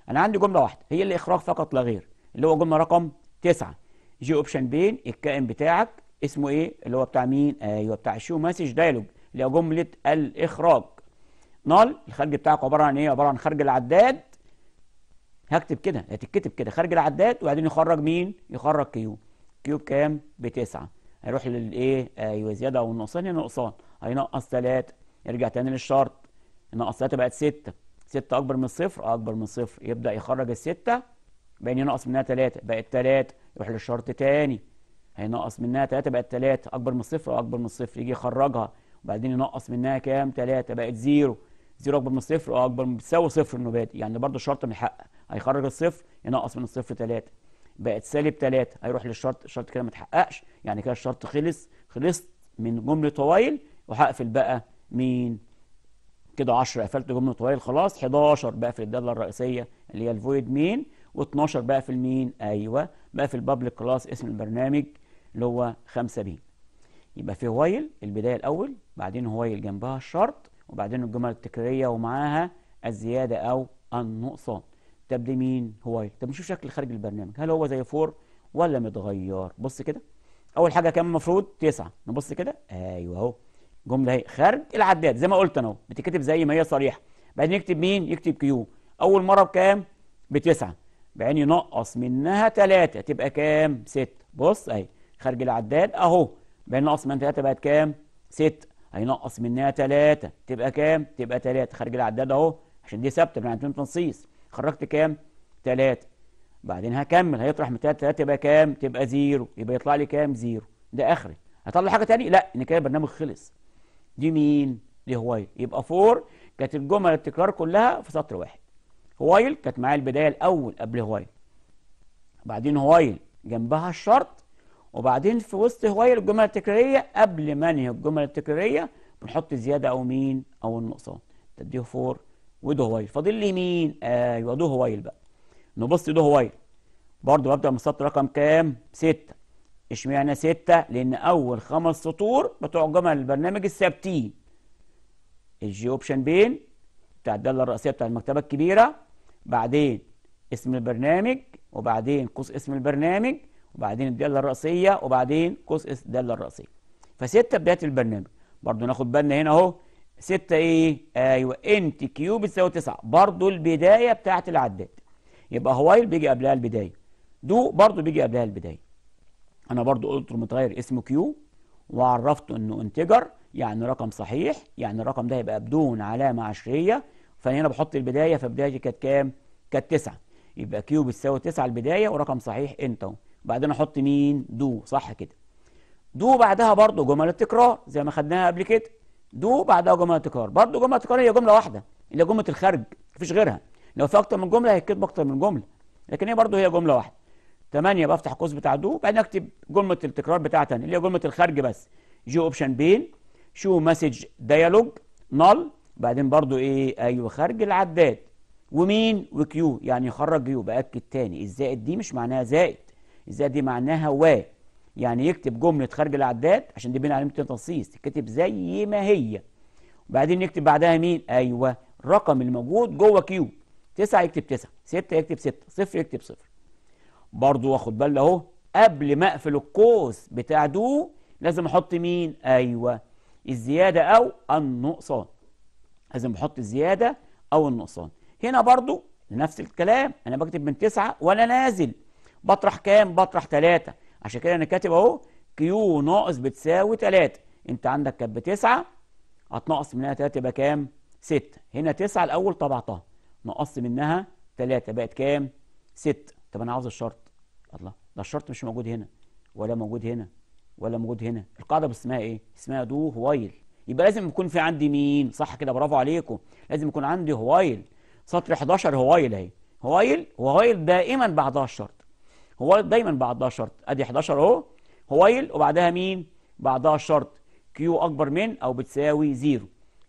انا عندي جمله واحده هي الاخراج فقط لا غير اللي هو جمله رقم 9 جي اوبشن بين الكائن بتاعك اسمه ايه اللي هو بتاع مين ايوه بتاع الشو مسج دايلوج اللي هي جمله الاخراج نال الخرج بتاعك عباره عن ايه عباره عن خرج العداد هكتب كده هتتكتب كده خرج العداد وبعدين يخرج مين يخرج كيو كيو بكام بتسعة هيروح للايه ايوه زياده او نقصان يا نقصان هينقص 3 يرجع تاني للشرط ينقص 3 بقت 6 6 اكبر من صفر اكبر من صفر يبدا يخرج الستة بقى ينقص منها 3 بقت 3 يروح للشرط تاني هينقص منها 3 بقت 3 اكبر من الصفر او اكبر من الصفر يجي يخرجها وبعدين ينقص منها كام 3 بقت 0 0 اكبر من الصفر او اكبر من بتساوي صفر النباتي يعني برضه الشرط متحقق هيخرج الصفر ينقص من الصفر 3 بقت سالب 3 هيروح للشرط الشرط كده ما اتحققش يعني كده الشرط خلص خلصت من جمله طوائل وهقفل بقى مين كده 10 قفلت جمله طوائل خلاص 11 بقفل الداله الرئيسيه اللي هي الفويد مين و12 بقفل مين ايوه بقفل بابليك كلاس اسم البرنامج اللي هو 5 ب يبقى في وايل البداية الأول بعدين وايل جنبها الشرط وبعدين الجمل التكرارية ومعاها الزيادة أو النقصان طب دي مين وايل طب نشوف شكل خارج البرنامج هل هو زي فور ولا متغير بص كده أول حاجة كام المفروض 9 نبص كده أيوه أهو جملة أهي خارج العداد زي ما قلت أنا أهو بتتكتب زي ما هي صريحة بعدين يكتب مين يكتب كيو أول مرة بكام بتسعة بعدين ينقص منها 3 تبقى كام 6 بص أهي خارج العداد اهو بين ناقص من 3 بقت كام 6 هينقص منها 3 تبقى كام تبقى 3 خارج العداد اهو عشان دي ثابته من عندنا تنصيص خرجت كام 3 بعدين هكمل هيطرح من 3 3 يبقى كام تبقى 0 يبقى يطلع لي كام 0 ده اخري هطلع حاجه تانية لا ان كده البرنامج خلص دي مين دي هوايل يبقى 4 كانت الجمل التكرار كلها في سطر واحد هوايل كانت معايا البدايه الاول قبل هوايل بعدين هوايل جنبها الشرط وبعدين في وسط هواية الجمل التكرارية قبل ما انهي الجمل التكرارية بنحط زيادة أو مين أو النقصان تديه فور وده هوايل فاضل لي مين؟ أيوه ده هوايل بقى نبص ده هوايل برضه ببدأ من السطر رقم كام؟ ستة اشمعنى ستة؟ لأن أول خمس سطور بتوع جمل البرنامج الثابتين الجي أوبشن بين بتاع الدالة الرئيسية بتاع المكتبة الكبيرة بعدين اسم البرنامج وبعدين قوس اسم البرنامج وبعدين الداله الراسيه وبعدين قوس اس الداله الراسيه فسته بدايه البرنامج برضو ناخد بالنا هنا اهو ستة ايه ايوه انت كيو بتساوي تسعة برضو البدايه بتاعت العداد يبقى هوايل بيجي قبلها البدايه دو برضو بيجي قبلها البدايه انا برضو قلت متغير اسمه كيو وعرفته انه انتجر يعني رقم صحيح يعني الرقم ده هيبقى بدون علامه عشريه فانا هنا بحط البدايه فبدايتي كانت كام كانت تسعة. يبقى كيو بتساوي تسعة البدايه ورقم صحيح انت اهو بعدين احط مين دو صح كده دو بعدها برضه جمل التكرار زي ما خدناها قبل كده دو بعدها جمل التكرار برضه جمل التكرار هي جمله واحده اللي هي جمله الخارج مفيش غيرها لو في اكتر من جمله هيتكتب اكتر من جمله لكن هي برضه هي جمله واحده 8 بفتح قوس بتاع دو بعدين اكتب جمله التكرار بتاعتها اللي هي جمله الخارج بس جو اوبشن بين شو مسج ديالوج نل بعدين برضو ايه ايوه خارج العداد ومين وكيو يعني يخرج يو باكد تاني الزائد دي مش معناها زائد الزائد دي معناها و يعني يكتب جملة خارج العداد عشان دي بين علامة التنصيص تتكتب زي ما هي وبعدين نكتب بعدها مين أيوة الرقم الموجود جوه كيوب تسعة يكتب تسعة ستة يكتب ستة صفر يكتب صفر برضو واخد بالي اهو قبل ما اقفل القوس بتاع دو لازم احط مين ايوه الزيادة او النقصان لازم احط الزيادة او النقصان هنا برضو نفس الكلام انا بكتب من تسعة وانا نازل بطرح كام بطرح 3 عشان كده انا كاتب اهو كيو ناقص بتساوي 3 انت عندك كانت بتسعة هتنقص منها 3 يبقى كام 6 هنا 9 الاول طبعتها نقصت منها 3 بقت كام 6 طب انا عاوز الشرط الله ده الشرط مش موجود هنا ولا موجود هنا ولا موجود هنا القاعده بس اسمها ايه اسمها دو هوايل يبقى لازم يكون في عندي مين صح كده برافو عليكم لازم يكون عندي هوايل سطر 11 هوايل اهي هوايل وهوايل دائما بعدها الشرط هو دايما بعدها شرط ادي 11 اهو هويل وبعدها مين بعدها شرط كيو اكبر من او بتساوي زيرو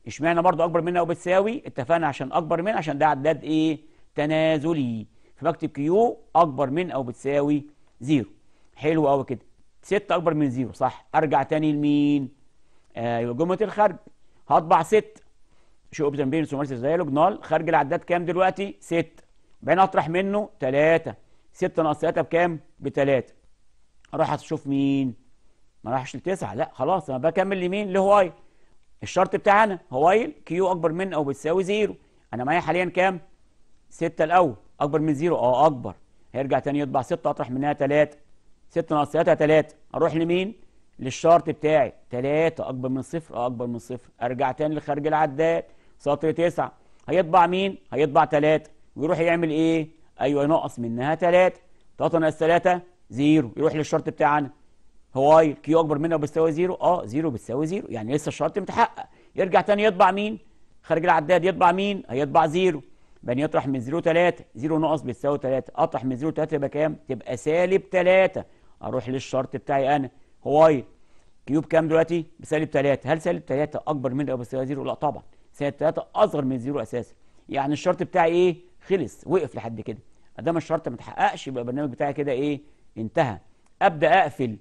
اشمعنى برضه اكبر من او بتساوي اتفقنا عشان اكبر من عشان ده عداد ايه تنازلي فبكتب كيو اكبر من او بتساوي زيرو حلو قوي كده 6 اكبر من زيرو صح ارجع تاني لمين ايوه جمله الخارج هطبع 6 شو اوبزن بين سومارس دايلوج نال خارج العداد كام دلوقتي 6 بعدين اطرح منه 3 6 ناقص 3 بكام؟ ب 3 اروح اشوف مين؟ ما راحش لتسعة لا خلاص انا بكمل لمين؟ لهوايل الشرط بتاعنا هوايل كيو اكبر من او بتساوي زيرو انا معايا حاليا كام؟ 6 الاول اكبر من زيرو اه اكبر هيرجع تاني يطبع 6 اطرح منها 3 6 ناقص 3 3 اروح لمين؟ للشرط بتاعي 3 اكبر من صفر اه اكبر من صفر ارجع تاني لخارج العداد سطر 9 هيطبع مين؟ هيطبع 3 ويروح يعمل ايه؟ أيوة ناقص منها 3 3 ناقص 3 0 يروح للشرط بتاعنا هو اي كيو أكبر منها وبتساوي 0 أه 0 بتساوي 0 يعني لسه الشرط متحقق يرجع تاني يطبع مين خارج العداد يطبع مين هيطبع 0 بني يطرح من 0 3 0 ناقص بتساوي 3 اطرح من 0 3 يبقى كام تبقى سالب 3 اروح للشرط بتاعي انا هو اي كيوب كام دلوقتي بسالب 3 هل سالب 3 اكبر من او بتساوي 0 لا طبعا سالب 3 اصغر من 0 اساسا يعني الشرط بتاعي ايه خلص وقف لحد كده ما دام الشرط ما اتحققش يبقى البرنامج بتاعي كده ايه انتهى ابدا اقفل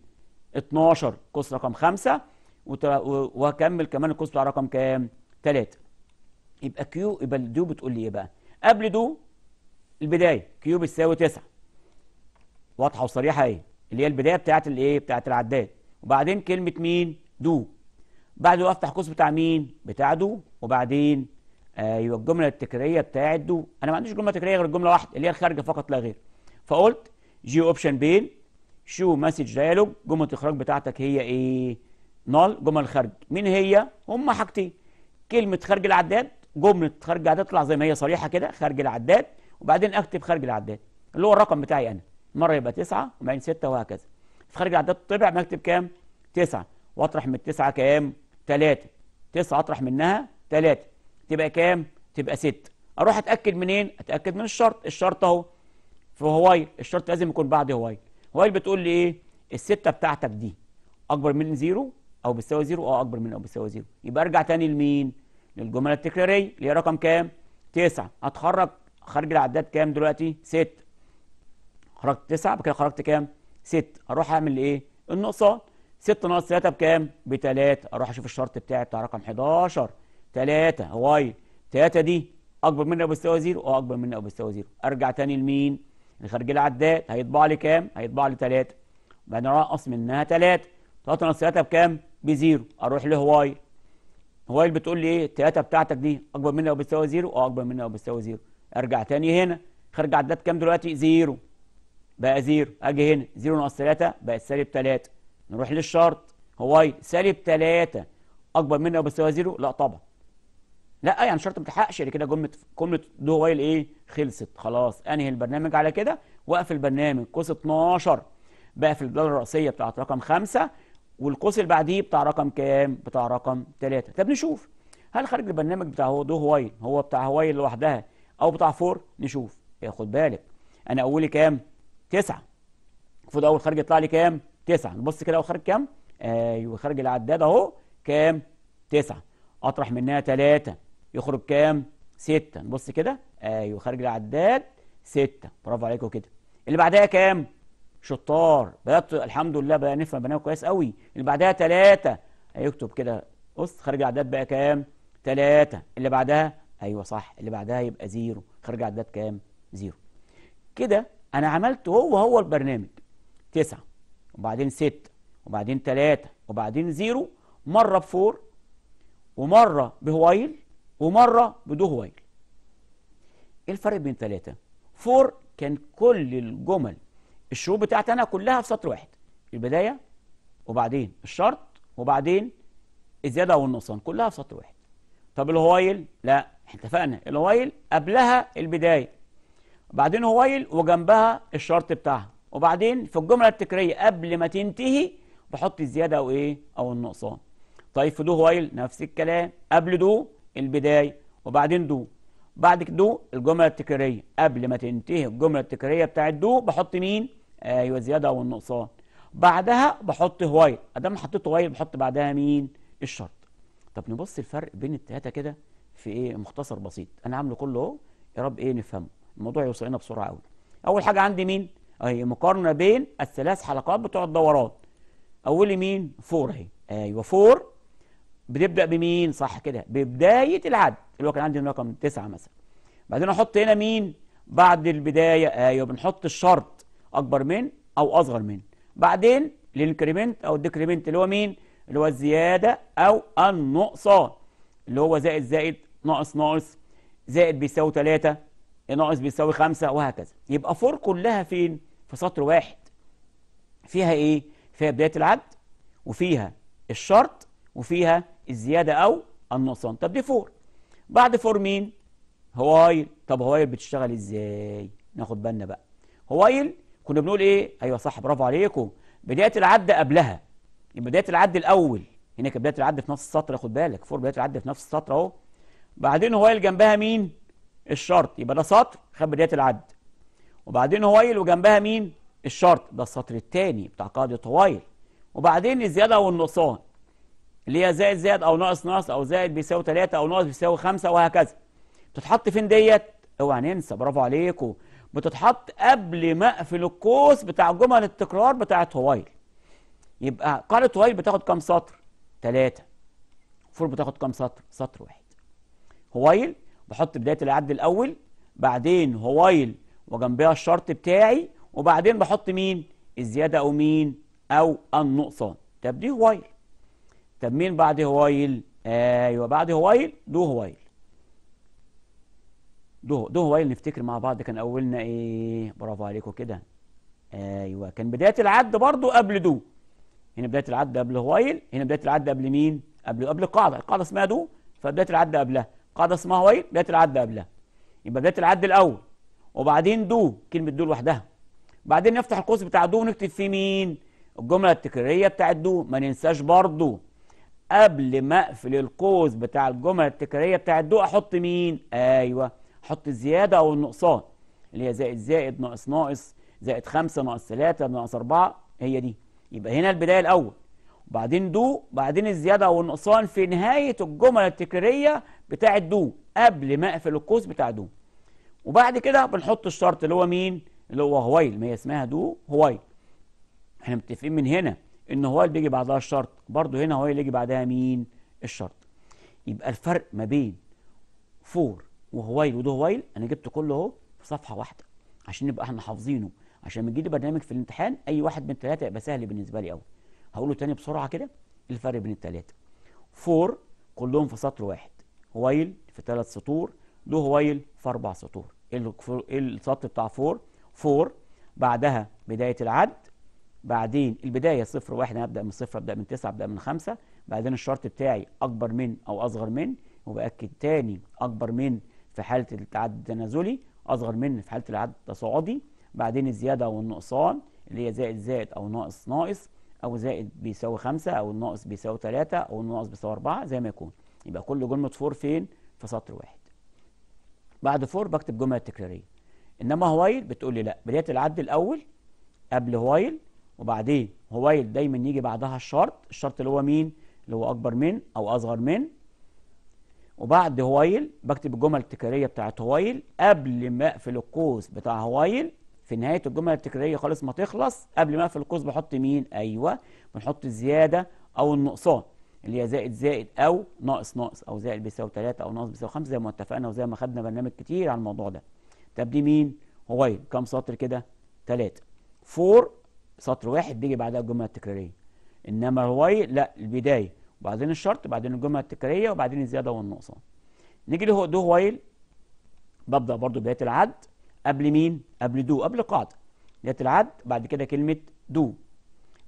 12 قوس رقم 5 واكمل كمان القوس بتاع رقم كام 3 يبقى كيو يبقى دو بتقول لي ايه بقى قبل دو البدايه كيو بتساوي 9 واضحه وصريحه ايه اللي هي البدايه بتاعه الايه بتاعه العداد وبعدين كلمه مين دو بعد افتح قوس بتاع مين بتاع دو وبعدين ايوه الجمله التكراريه دو انا ما عنديش جمله تكراريه غير جمله واحده اللي هي الخارجه فقط لا غير فقلت جي اوبشن بين شو مسج ديالوج جمله الاخراج بتاعتك هي ايه نال جمل الخارج مين هي هم حاجتين كلمه خارج العداد جمله خارج العداد تطلع زي ما هي صريحه كده خارج العداد وبعدين اكتب خارج العداد اللي هو الرقم بتاعي انا مره يبقى 9 وبعدين 6 وهكذا في خارج العداد طبع بكتب كام 9 واطرح من التسعه كام 3 9 اطرح منها 3 تبقى كام تبقى 6 اروح اتاكد منين اتاكد من الشرط الشرط اهو في هوايل الشرط لازم يكون بعد هوايل هوايل بتقول لي ايه الستة بتاعتك دي اكبر من زيرو او بتساوي زيرو او آه، اكبر من او بتساوي زيرو يبقى ارجع تاني لمين للجمل التكراريه اللي هي رقم كام تسعه، هتخرج خارج العداد كام دلوقتي ست خرجت 9 بكده خرجت كام ست اروح اعمل ايه النقصان 6 ناقص 3 بكام ب 3 اروح اشوف الشرط بتاعي بتاع رقم 11 ثلاثة واي ثلاثة دي أكبر مني أو بمستوى زيرو أكبر مني أو بمستوى زيرو أرجع تاني لمين؟ لخارج العداد هيطبع لي كام؟ هيطبع لي ثلاثة بعدين أنقص منها ثلاثة ثلاثة ناقص ثلاثة بكام؟ بزيرو أروح لهواي هواي بتقول لي إيه؟ الثلاثة بتاعتك دي أكبر مني أو بمستوى زيرو أكبر مني أو بمستوى زيرو أرجع تاني هنا خارج عداد كام دلوقتي؟ زيرو بقى زيرو أجي هنا زيرو ناقص ثلاثة بقت سالب ثلاثة نروح للشرط هواي سالب ثلاثة أكبر مني أو بمستوى زيرو؟ لا طبعًا لا يعني شرط ما تحققش يعني كده جمله جمله دو وايل ايه خلصت خلاص انهي البرنامج على كده واقفل البرنامج قوس 12 بقفل الدوله الرئيسيه بتاعت رقم 5 والقوس اللي بعديه بتاع رقم كام بتاع رقم 3 طب نشوف هل خارج البرنامج بتاع هو دو وايل هو بتاع هوايل لوحدها او بتاع فور نشوف إيه، خد بالك انا اولي كام 9 المفروض اول خارج يطلع لي كام 9 نبص كده اول خارج كام ايوه خارج العداد اهو كام 9 اطرح منها 3 يخرج كام؟ 6 نبص كده ايوه خارج العداد 6 برافو عليكم كده اللي بعدها كام؟ شطار بدات الحمد لله بقى نفهم برنامج كويس قوي اللي بعدها 3 هيكتب أيوه، كده بص خارج العداد بقى كام؟ 3 اللي بعدها ايوه صح اللي بعدها يبقى زيرو خارج العداد كام؟ زيرو كده انا عملت هو هو البرنامج 9 وبعدين 6 وبعدين 3 وبعدين زيرو مره بفور ومره بهوايل ومرة بدوه وايل ايه الفرق بين ثلاثة فور كان كل الجمل الشروط بتاعتي انا كلها في سطر واحد البداية وبعدين الشرط وبعدين الزيادة والنقصان كلها في سطر واحد طب الهوايل لا احنا اتفقنا الهوايل قبلها البداية بعدين هوايل وجنبها الشرط بتاعها وبعدين في الجملة التكرية قبل ما تنتهي بحط الزيادة أو إيه أو النقصان طيب في دو هوايل نفس الكلام قبل دو البداية وبعدين دو بعد دو الجملة التكرارية قبل ما تنتهي الجملة التكرارية بتاعت دو بحط مين؟ أيوة زيادة أو النقصان بعدها بحط وايل أدام حطيت وايل بحط بعدها مين؟ الشرط طب نبص الفرق بين التلاتة كده في إيه مختصر بسيط أنا عامله كله أهو يا رب إيه نفهمه الموضوع يوصل لنا بسرعة أوي أول حاجة عندي مين؟ أهي مقارنة بين الثلاث حلقات بتوع الدورات أولي مين؟ فور أهي أيوة فور بتبدأ بمين صح كده ببداية العد اللي هو كان عندي رقم تسعة مثلا بعدين أحط هنا مين بعد البداية أيوه بنحط الشرط أكبر من أو أصغر من بعدين الانكريمنت أو الديكريمنت اللي هو مين اللي هو الزيادة أو النقصان اللي هو زائد زائد ناقص ناقص زائد بيساوي 3 ناقص بيساوي 5 وهكذا يبقى فور كلها فين في سطر واحد فيها ايه فيها بدايه العد وفيها الشرط وفيها الزيادة أو النقصان طب دي فور بعد فور مين هوايل طب هوايل بتشتغل إزاي ناخد بالنا بقى هوايل كنا بنقول إيه أيوة صح برافو عليكم بداية العد قبلها بداية العد الأول هنا كانت بداية العد في نفس السطر خد بالك فور بداية العد في نفس السطر أهو بعدين هوايل جنبها مين الشرط يبقى ده سطر خد بداية العد وبعدين هوايل وجنبها مين الشرط ده السطر الثاني بتاع قاعدة هوايل وبعدين الزيادة والنقصان اللي هي زائد زائد او ناقص ناقص او زائد بيساوي 3 او ناقص بيساوي 5 وهكذا بتتحط فين ديت اوعى ننسى برافو عليكم بتتحط قبل ما اقفل القوس بتاع جمل التكرار بتاعه هوايل يبقى قاعده هوايل بتاخد كام سطر 3 فور بتاخد كام سطر سطر واحد هوايل بحط بدايه العد الاول بعدين هوايل وجنبها الشرط بتاعي وبعدين بحط مين الزياده او مين او النقصان طب دي هوايل طب مين بعد هوايل؟ ايوه بعد هوايل دو هوايل. دو دو هوايل نفتكر مع بعض كان اولنا ايه برافو عليكم كده ايوه كان بدايه العد برضو قبل دو هنا بدايه العد قبل هوايل، هنا بدايه العد قبل مين قبل قبل القاعده القاعده اسمها دو فبدايه العد قبلها قاعده اسمها هوايل بدايه العد قبلها يبقى بدايه العد الاول وبعدين دو كلمه دو لوحدها بعدين نفتح القوس بتاع دو ونكتب فيه مين الجمله التكراريه بتاعت دو ما ننساش برضو قبل ما اقفل القوس بتاع الجمل التكراريه بتاع الضوء احط مين ايوه احط الزياده او النقصان اللي هي زائد زائد ناقص ناقص زائد خمسة ناقص ثلاثة ناقص أربعة هي دي يبقى هنا البدايه الاول وبعدين دو بعدين الزياده او النقصان في نهايه الجمل التكراريه بتاع دو قبل ما اقفل القوس بتاع دو وبعد كده بنحط الشرط اللي هو مين اللي هو هويل ما هي اسمها دو هويل احنا متفقين من هنا ان هو اللي بيجي بعدها الشرط برضه هنا هو اللي يجي بعدها مين الشرط يبقى الفرق ما بين فور وهويل هويل انا جبت كله اهو في صفحه واحده عشان نبقى احنا حافظينه عشان لما يجي برنامج في الامتحان اي واحد من الثلاثه يبقى سهل بالنسبه لي قوي هقوله تاني بسرعه كده الفرق بين الثلاثه فور كلهم في سطر واحد هويل في ثلاث سطور دو هويل في اربع سطور السطر بتاع فور فور بعدها بدايه العد بعدين البداية صفر واحد أنا أبدأ من صفر أبدأ من تسعة أبدأ من خمسة بعدين الشرط بتاعي أكبر من أو أصغر من وبأكد تاني أكبر من في حالة التعدد التنازلي أصغر من في حالة العدد التصاعدي بعدين الزيادة والنقصان اللي هي زائد زائد أو ناقص ناقص أو زائد بيساوي خمسة أو الناقص بيساوي ثلاثه أو الناقص بيساوي أربعة زي ما يكون يبقى كل جملة فور فين؟ في سطر واحد بعد فور بكتب جمله تكرارية إنما هوايل بتقول لي لا بداية العد الأول قبل هوايل وبعدين هويل دايما يجي بعدها الشرط الشرط اللي هو مين اللي هو اكبر من او اصغر من وبعد هويل بكتب الجمل التكراريه بتاعت هويل قبل ما اقفل القوس بتاع هويل في نهايه الجمل التكراريه خالص ما تخلص قبل ما اقفل القوس بحط مين ايوه بنحط الزياده او النقصان اللي هي زائد زائد او ناقص ناقص او زائد بيساوي 3 او ناقص بيساوي 5 زي ما اتفقنا وزي ما خدنا برنامج كتير على الموضوع ده طب دي مين هويل كام سطر كده 3 4 سطر واحد بيجي بعدها الجمله التكراريه انما الواي لا البدايه وبعدين الشرط وبعدين الجمله التكراريه وبعدين الزياده والنقصان نيجي له دو وايل ببدا برضو بدايه العد قبل مين قبل دو قبل قاعده بدايه العد بعد كده كلمه دو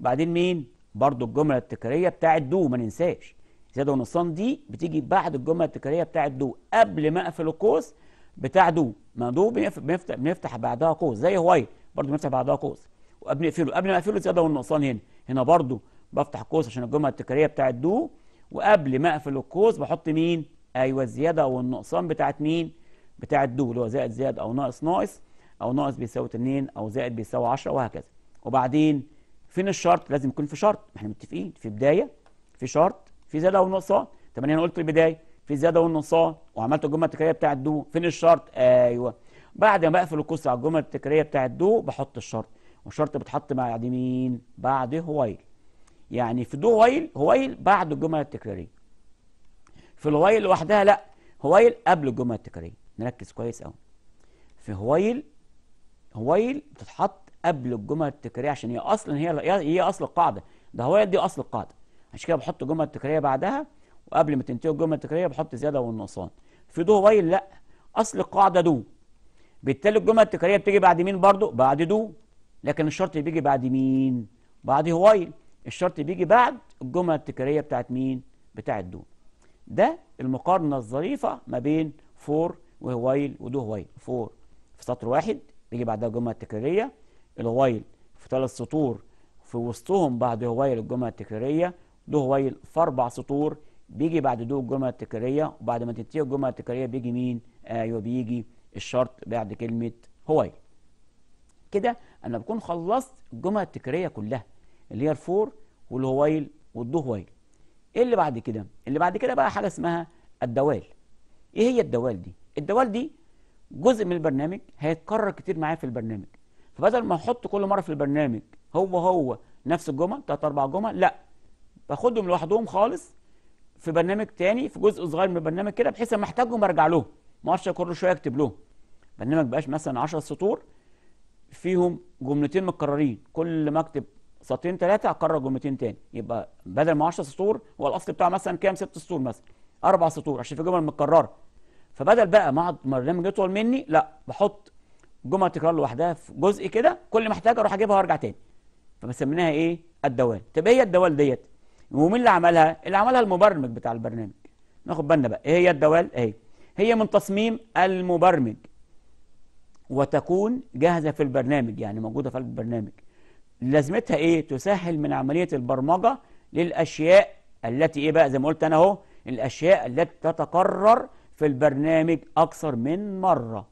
بعدين مين برضو الجمله التكراريه بتاعه دو ما ننساش زياده ونقصان دي بتيجي بعد الجمله التكراريه بتاعه دو قبل ما اقفل القوس بتاع دو ما دو بنفتح, بنفتح بعدها قوس زي هواي برضو بنفتح بعدها قوس وقبل اقفله قبل ما اقفله زياده والنقصان هنا هنا برضو بفتح القوس عشان الجمله التكراريه بتاعت دو وقبل ما اقفل القوس بحط مين ايوه الزياده والنقصان بتاعت مين بتاعت دو اللي هو زائد زائد او ناقص ناقص او ناقص بيساوي 2 او زائد بيساوي 10 وهكذا وبعدين فين الشرط لازم يكون في شرط احنا متفقين في بدايه في شرط في زياده ونقصان طب انا هنا قلت البدايه في زياده ونقصان وعملت الجمله التكراريه بتاعت دو فين الشرط ايوه بعد ما بقفل القوس على الجمله التكراريه بتاعت دو بحط الشرط وشرط بيتحط بعد مين بعد هويل يعني في دو هويل هويل بعد الجمله التكرارية في الهويل لوحدها لا هويل قبل الجمله التكرارية نركز كويس قوي في هويل هويل بتتحط قبل الجمله التكرارية عشان هي أصلا هي هي أصل القاعدة ده هويل دي أصل القاعدة عشان كده بحط الجمله التكرارية بعدها وقبل ما تنتهي الجمله التكرارية بحط زيادة والنقصان في دو هويل لا أصل القاعدة دو بالتالي الجمله التكرارية بتيجي بعد مين برضو بعد دو لكن الشرط بيجي بعد مين بعد هوايل الشرط بيجي بعد الجمله التكراريه بتاعت مين بتاعت دون ده المقارنه الظريفه ما بين فور وهوايل ودو هوايل. فور في سطر واحد بيجي بعدها الجمله التكراريه الهوايل في ثلاث سطور في وسطهم بعد هوايل الجمله التكراريه دو هوايل في اربع سطور بيجي بعد دو الجمله التكراريه وبعد ما تنتهي الجمله التكراريه بيجي مين ايوه بيجي الشرط بعد كلمه هوايل. كده انا بكون خلصت الجمل التكريه كلها اللي هي الفور والهوايل والدو ايه اللي بعد كده اللي بعد كده بقى حاجه اسمها الدوال ايه هي الدوال دي الدوال دي جزء من البرنامج هيتكرر كتير معايا في البرنامج فبدل ما احط كل مره في البرنامج هو هو نفس الجمل تلات اربع جمل لا باخدهم لوحدهم خالص في برنامج تاني في جزء صغير من البرنامج كده بحيث لما احتاجهم ارجع لهم ما اعرفش كل شويه اكتب لهم برنامج بقاش مثلا 10 سطور فيهم جملتين متكررين كل ما اكتب سطرين ثلاثه اكرر جملتين ثاني يبقى بدل ما 10 سطور هو الاصل بتاعه مثلا كام ست سطور مثلا اربع سطور عشان في جمل متكرره فبدل بقى ما اقعد برنامج يطول مني لا بحط جمل تكرار لوحدها في جزء كده كل ما احتاج اروح اجيبها وارجع تاني فسميناها ايه الدوال طب ايه هي الدوال ديت ومين اللي عملها اللي عملها المبرمج بتاع البرنامج ناخد بالنا بقى ايه هي الدوال اهي هي من تصميم المبرمج وتكون جاهزة في البرنامج يعني موجودة في البرنامج لازمتها إيه؟ تسهل من عملية البرمجة للأشياء التي إيه بقى زي ما قلت أنا أهو الأشياء التي تتكرر في البرنامج أكثر من مرة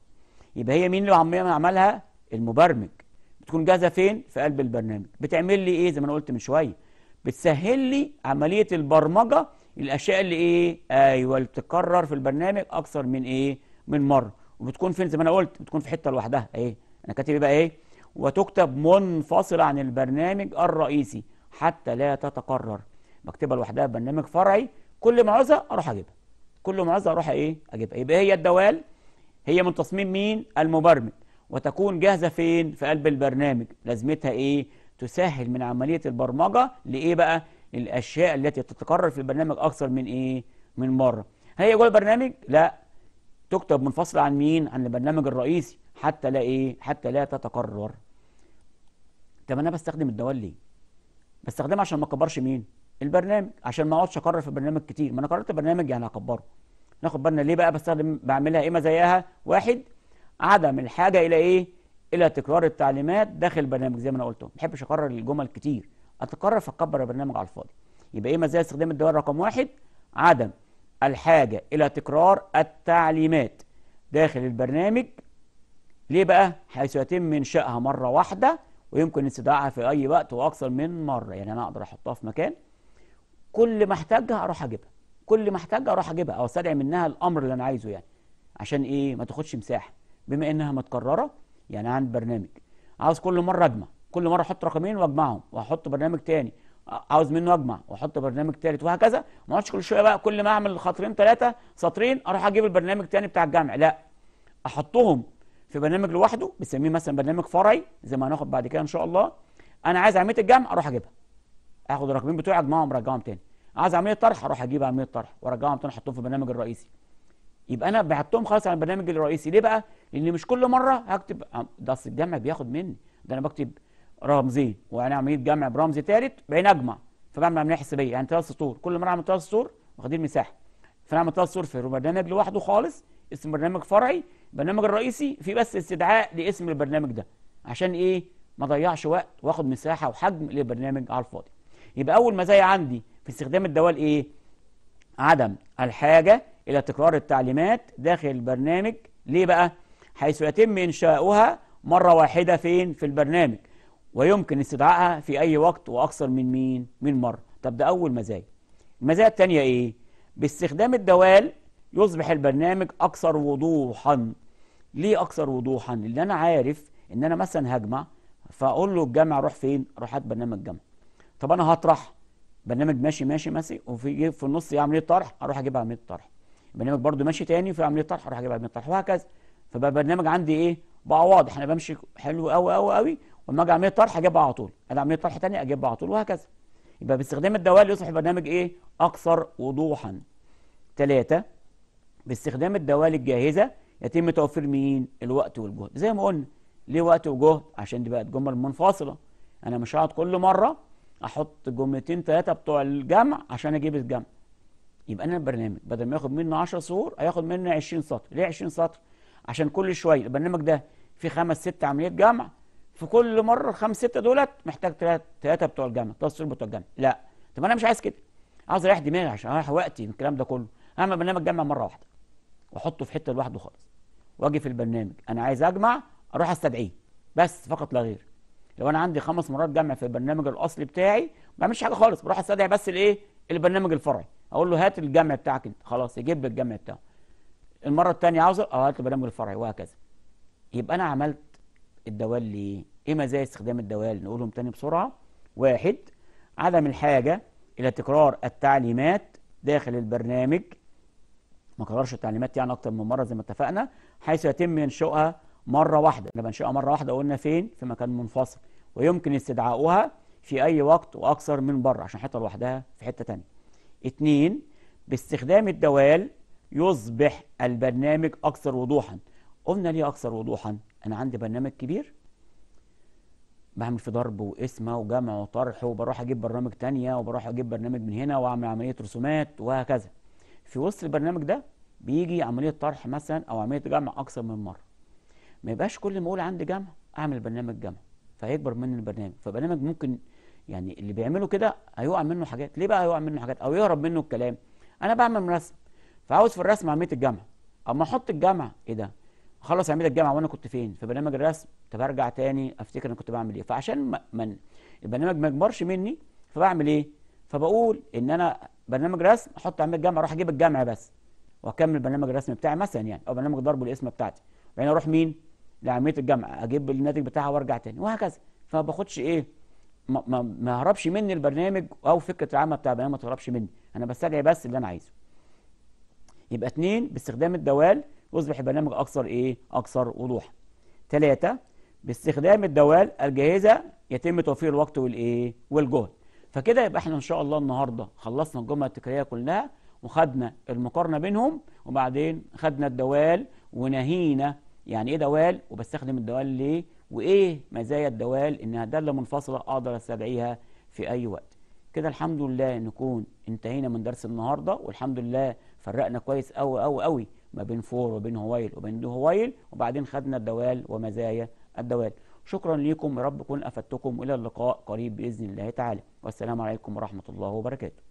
يبقى هي مين اللي عملها؟ المبرمج بتكون جاهزة فين؟ في قلب البرنامج بتعمل لي إيه زي ما أنا قلت من شوية بتسهل لي عملية البرمجة الأشياء اللي إيه؟ أيوه اللي بتتكرر في البرنامج أكثر من إيه؟ من مرة وبتكون فين زي ما انا قلت بتكون في حته لوحدها اهي انا كاتب ايه بقى ايه وتكتب منفصله عن البرنامج الرئيسي حتى لا تتكرر بكتبها لوحدها برنامج فرعي كل ما عاوزها اروح اجيبها كل ما عاوزها اروح ايه اجيبها يبقى هي الدوال هي من تصميم مين المبرمج وتكون جاهزه فين في قلب البرنامج لازمتها ايه تسهل من عمليه البرمجه لايه بقى الاشياء التي تتكرر في البرنامج اكثر من ايه من مره هي جوه البرنامج لا تكتب منفصلة عن مين عن البرنامج الرئيسي حتى لا ايه حتى لا تتكرر طب انا بستخدم الدوال ليه بستخدمها عشان ما اكبرش مين البرنامج عشان ما اقعدش اكرر في البرنامج كتير ما انا كررت برنامج يعني هكبره ناخد بالنا ليه بقى بستخدم بعملها ايه زيها واحد عدم الحاجه الى ايه الى تكرار التعليمات داخل البرنامج زي ما انا قلت ما بحبش اكرر الجمل كتير اتكرر فاكبر البرنامج على الفاضي يبقى ايه مزايا استخدام الدوال رقم واحد عدم الحاجة إلى تكرار التعليمات داخل البرنامج ليه بقى؟ حيث يتم إنشائها مرة واحدة ويمكن استدعائها في أي وقت وأكثر من مرة يعني أنا أقدر أحطها في مكان كل ما احتاجها أروح أجيبها كل ما احتاجها أروح أجيبها أو أستدعي منها الأمر اللي أنا عايزه يعني عشان إيه؟ ما تاخدش مساحة بما إنها متكررة يعني عن برنامج عاوز كل مرة أجمع كل مرة أحط رقمين وأجمعهم وأحط برنامج تاني عاوز منه اجمع واحط برنامج ثالث وهكذا ما اقعدش كل شويه بقى كل ما اعمل خطرين ثلاثه سطرين اروح اجيب البرنامج الثاني بتاع الجمع لا احطهم في برنامج لوحده بنسميه مثلا برنامج فرعي زي ما هناخد بعد كده ان شاء الله انا عايز عمليه الجمع اروح اجيبها اخد الرقمين بتوعي اجمعهم ارجعهم ثاني عايز عمليه طرح اروح اجيب عمليه طرح وارجعهم ثاني احطهم في البرنامج الرئيسي يبقى انا بعتهم خالص على البرنامج الرئيسي ليه بقى لان مش كل مره هكتب ده اصل الجمع بياخد مني ده انا بكتب رمزين وأنا عملية جمع برمز ثالث بقينا اجمع فجمع من ناحية حسابية يعني ثلاث سطور كل مرة أعمل ثلاث سطور واخدين مساحة فنعمل ثلاث سطور في برنامج لوحده خالص اسم برنامج فرعي البرنامج الرئيسي في بس استدعاء لاسم البرنامج ده عشان إيه ما اضيعش وقت واخد مساحة وحجم للبرنامج على الفاضي يبقى أول مزايا عندي في استخدام الدوال إيه عدم الحاجة إلى تكرار التعليمات داخل البرنامج ليه بقى؟ حيث يتم إنشاؤها مرة واحدة فين؟ في البرنامج ويمكن استدعائها في أي وقت وأكثر من مين؟ من مرة طب ده أول مزايا المزايا الثانية إيه؟ باستخدام الدوال يصبح البرنامج أكثر وضوحا ليه أكثر وضوحا؟ لأن أنا عارف إن أنا مثلا هجمع فأقول له الجمع روح فين؟ روح هات برنامج جمع طب أنا هطرح برنامج ماشي ماشي ماشي وفي إيه؟ في النص عملية طرح أروح أجيب عملية طرح برنامج برده ماشي تاني في عملية طرح أروح أجيب عملية طرح وهكذا فبقى برنامج عندي إيه؟ بقى واضح انا بمشي حلو قوي قوي قوي واما اجي عمليه طرح اجيبها على طول اجي عمليه طرح ثانيه اجيبها على طول وهكذا يبقى باستخدام الدوال يصبح البرنامج ايه اكثر وضوحا ثلاثة باستخدام الدوال الجاهزه يتم توفير مين الوقت والجهد زي ما قلنا ليه وقت وجهد عشان دي بقت جمل منفصله انا مش هقعد كل مره احط جملتين ثلاثه بتوع الجمع عشان اجيب الجمع يبقى انا البرنامج بدل ما ياخد مني 10 سطور هياخد مني 20 سطر ليه 20 سطر عشان كل شويه البرنامج ده في خمس ست عمليات جمع في كل مره الخمس سته دولت محتاج ثلاثه بتوع الجمع ثلاثه بتوع الجمع لا طب انا مش عايز كده عايز اريح دماغي عشان اريح وقتي من الكلام ده كله اعمل برنامج جمع مره واحده واحطه في حته لوحده خالص واجي في البرنامج انا عايز اجمع اروح استدعيه بس فقط لا غير لو انا عندي خمس مرات جمع في البرنامج الاصلي بتاعي ما بعملش حاجه خالص بروح استدعي بس الايه البرنامج الفرعي اقول له هات الجمع بتاعك انت خلاص يجيب لي الجمع بتاعه المره الثانيه عاوز اه هات البرنامج الفرعي وهكذا يبقى أنا عملت الدوال ليه؟ إيه مزايا استخدام الدوال؟ نقولهم تاني بسرعة. واحد عدم الحاجة إلى تكرار التعليمات داخل البرنامج ما كررش التعليمات يعني أكتر من مرة زي ما اتفقنا حيث يتم إنشاؤها مرة واحدة لما انشئها مرة واحدة قلنا فين؟ في مكان منفصل ويمكن استدعاؤها في أي وقت وأكثر من بره عشان حتة لوحدها في حتة تانية. اتنين باستخدام الدوال يصبح البرنامج أكثر وضوحا قلنا ليه أكثر وضوحا أنا عندي برنامج كبير بعمل في ضرب وقسمة وجمع وطرح وبروح أجيب برنامج تانية وبروح أجيب برنامج من هنا وأعمل عملية رسومات وهكذا في وسط البرنامج ده بيجي عملية طرح مثلا أو عملية جمع أكثر من مرة ما يبقاش كل ما أقول عندي جمع أعمل برنامج جمع فهيكبر مني البرنامج فبرنامج ممكن يعني اللي بيعمله كده هيقع منه حاجات ليه بقى هيقع منه حاجات او يهرب منه الكلام انا بعمل رسم فعاوز في الرسم عمليه الجمع اما احط الجمع ايه ده اخلص اعمال الجامعه وانا كنت فين في برنامج الرسم طب ارجع تاني افتكر انا كنت بعمل ايه فعشان من البرنامج ما يكبرش مني فبعمل ايه فبقول ان انا برنامج رسم احط اعمال الجامعه اروح اجيب الجامعه بس واكمل برنامج الرسم بتاعي مثلا يعني او برنامج ضرب الاسم بتاعتي وبعدين اروح مين لعميد الجامعه اجيب الناتج بتاعها وارجع تاني وهكذا فما باخدش ايه ما هربش مني البرنامج او فكره العامه بتاع البرنامج ما تهربش مني انا بستدعي بس اللي انا عايزه يبقى اتنين باستخدام الدوال يصبح البرنامج أكثر إيه؟ أكثر وضوحا. ثلاثة باستخدام الدوال الجاهزة يتم توفير الوقت والإيه؟ والجهد. فكده يبقى احنا إن شاء الله النهاردة خلصنا الجمله التكرارية كلها وخدنا المقارنة بينهم وبعدين خدنا الدوال ونهينا يعني إيه دوال وبستخدم الدوال ليه؟ وإيه مزايا الدوال إنها دالة منفصلة أقدر أستدعيها في أي وقت. كده الحمد لله نكون انتهينا من درس النهارده والحمد لله فرقنا كويس قوي قوي قوي ما بين فور وبين هويل وبين هويل وبعدين خدنا الدوال ومزايا الدوال شكرا لكم رب كون افدتكم والى اللقاء قريب باذن الله تعالى والسلام عليكم ورحمه الله وبركاته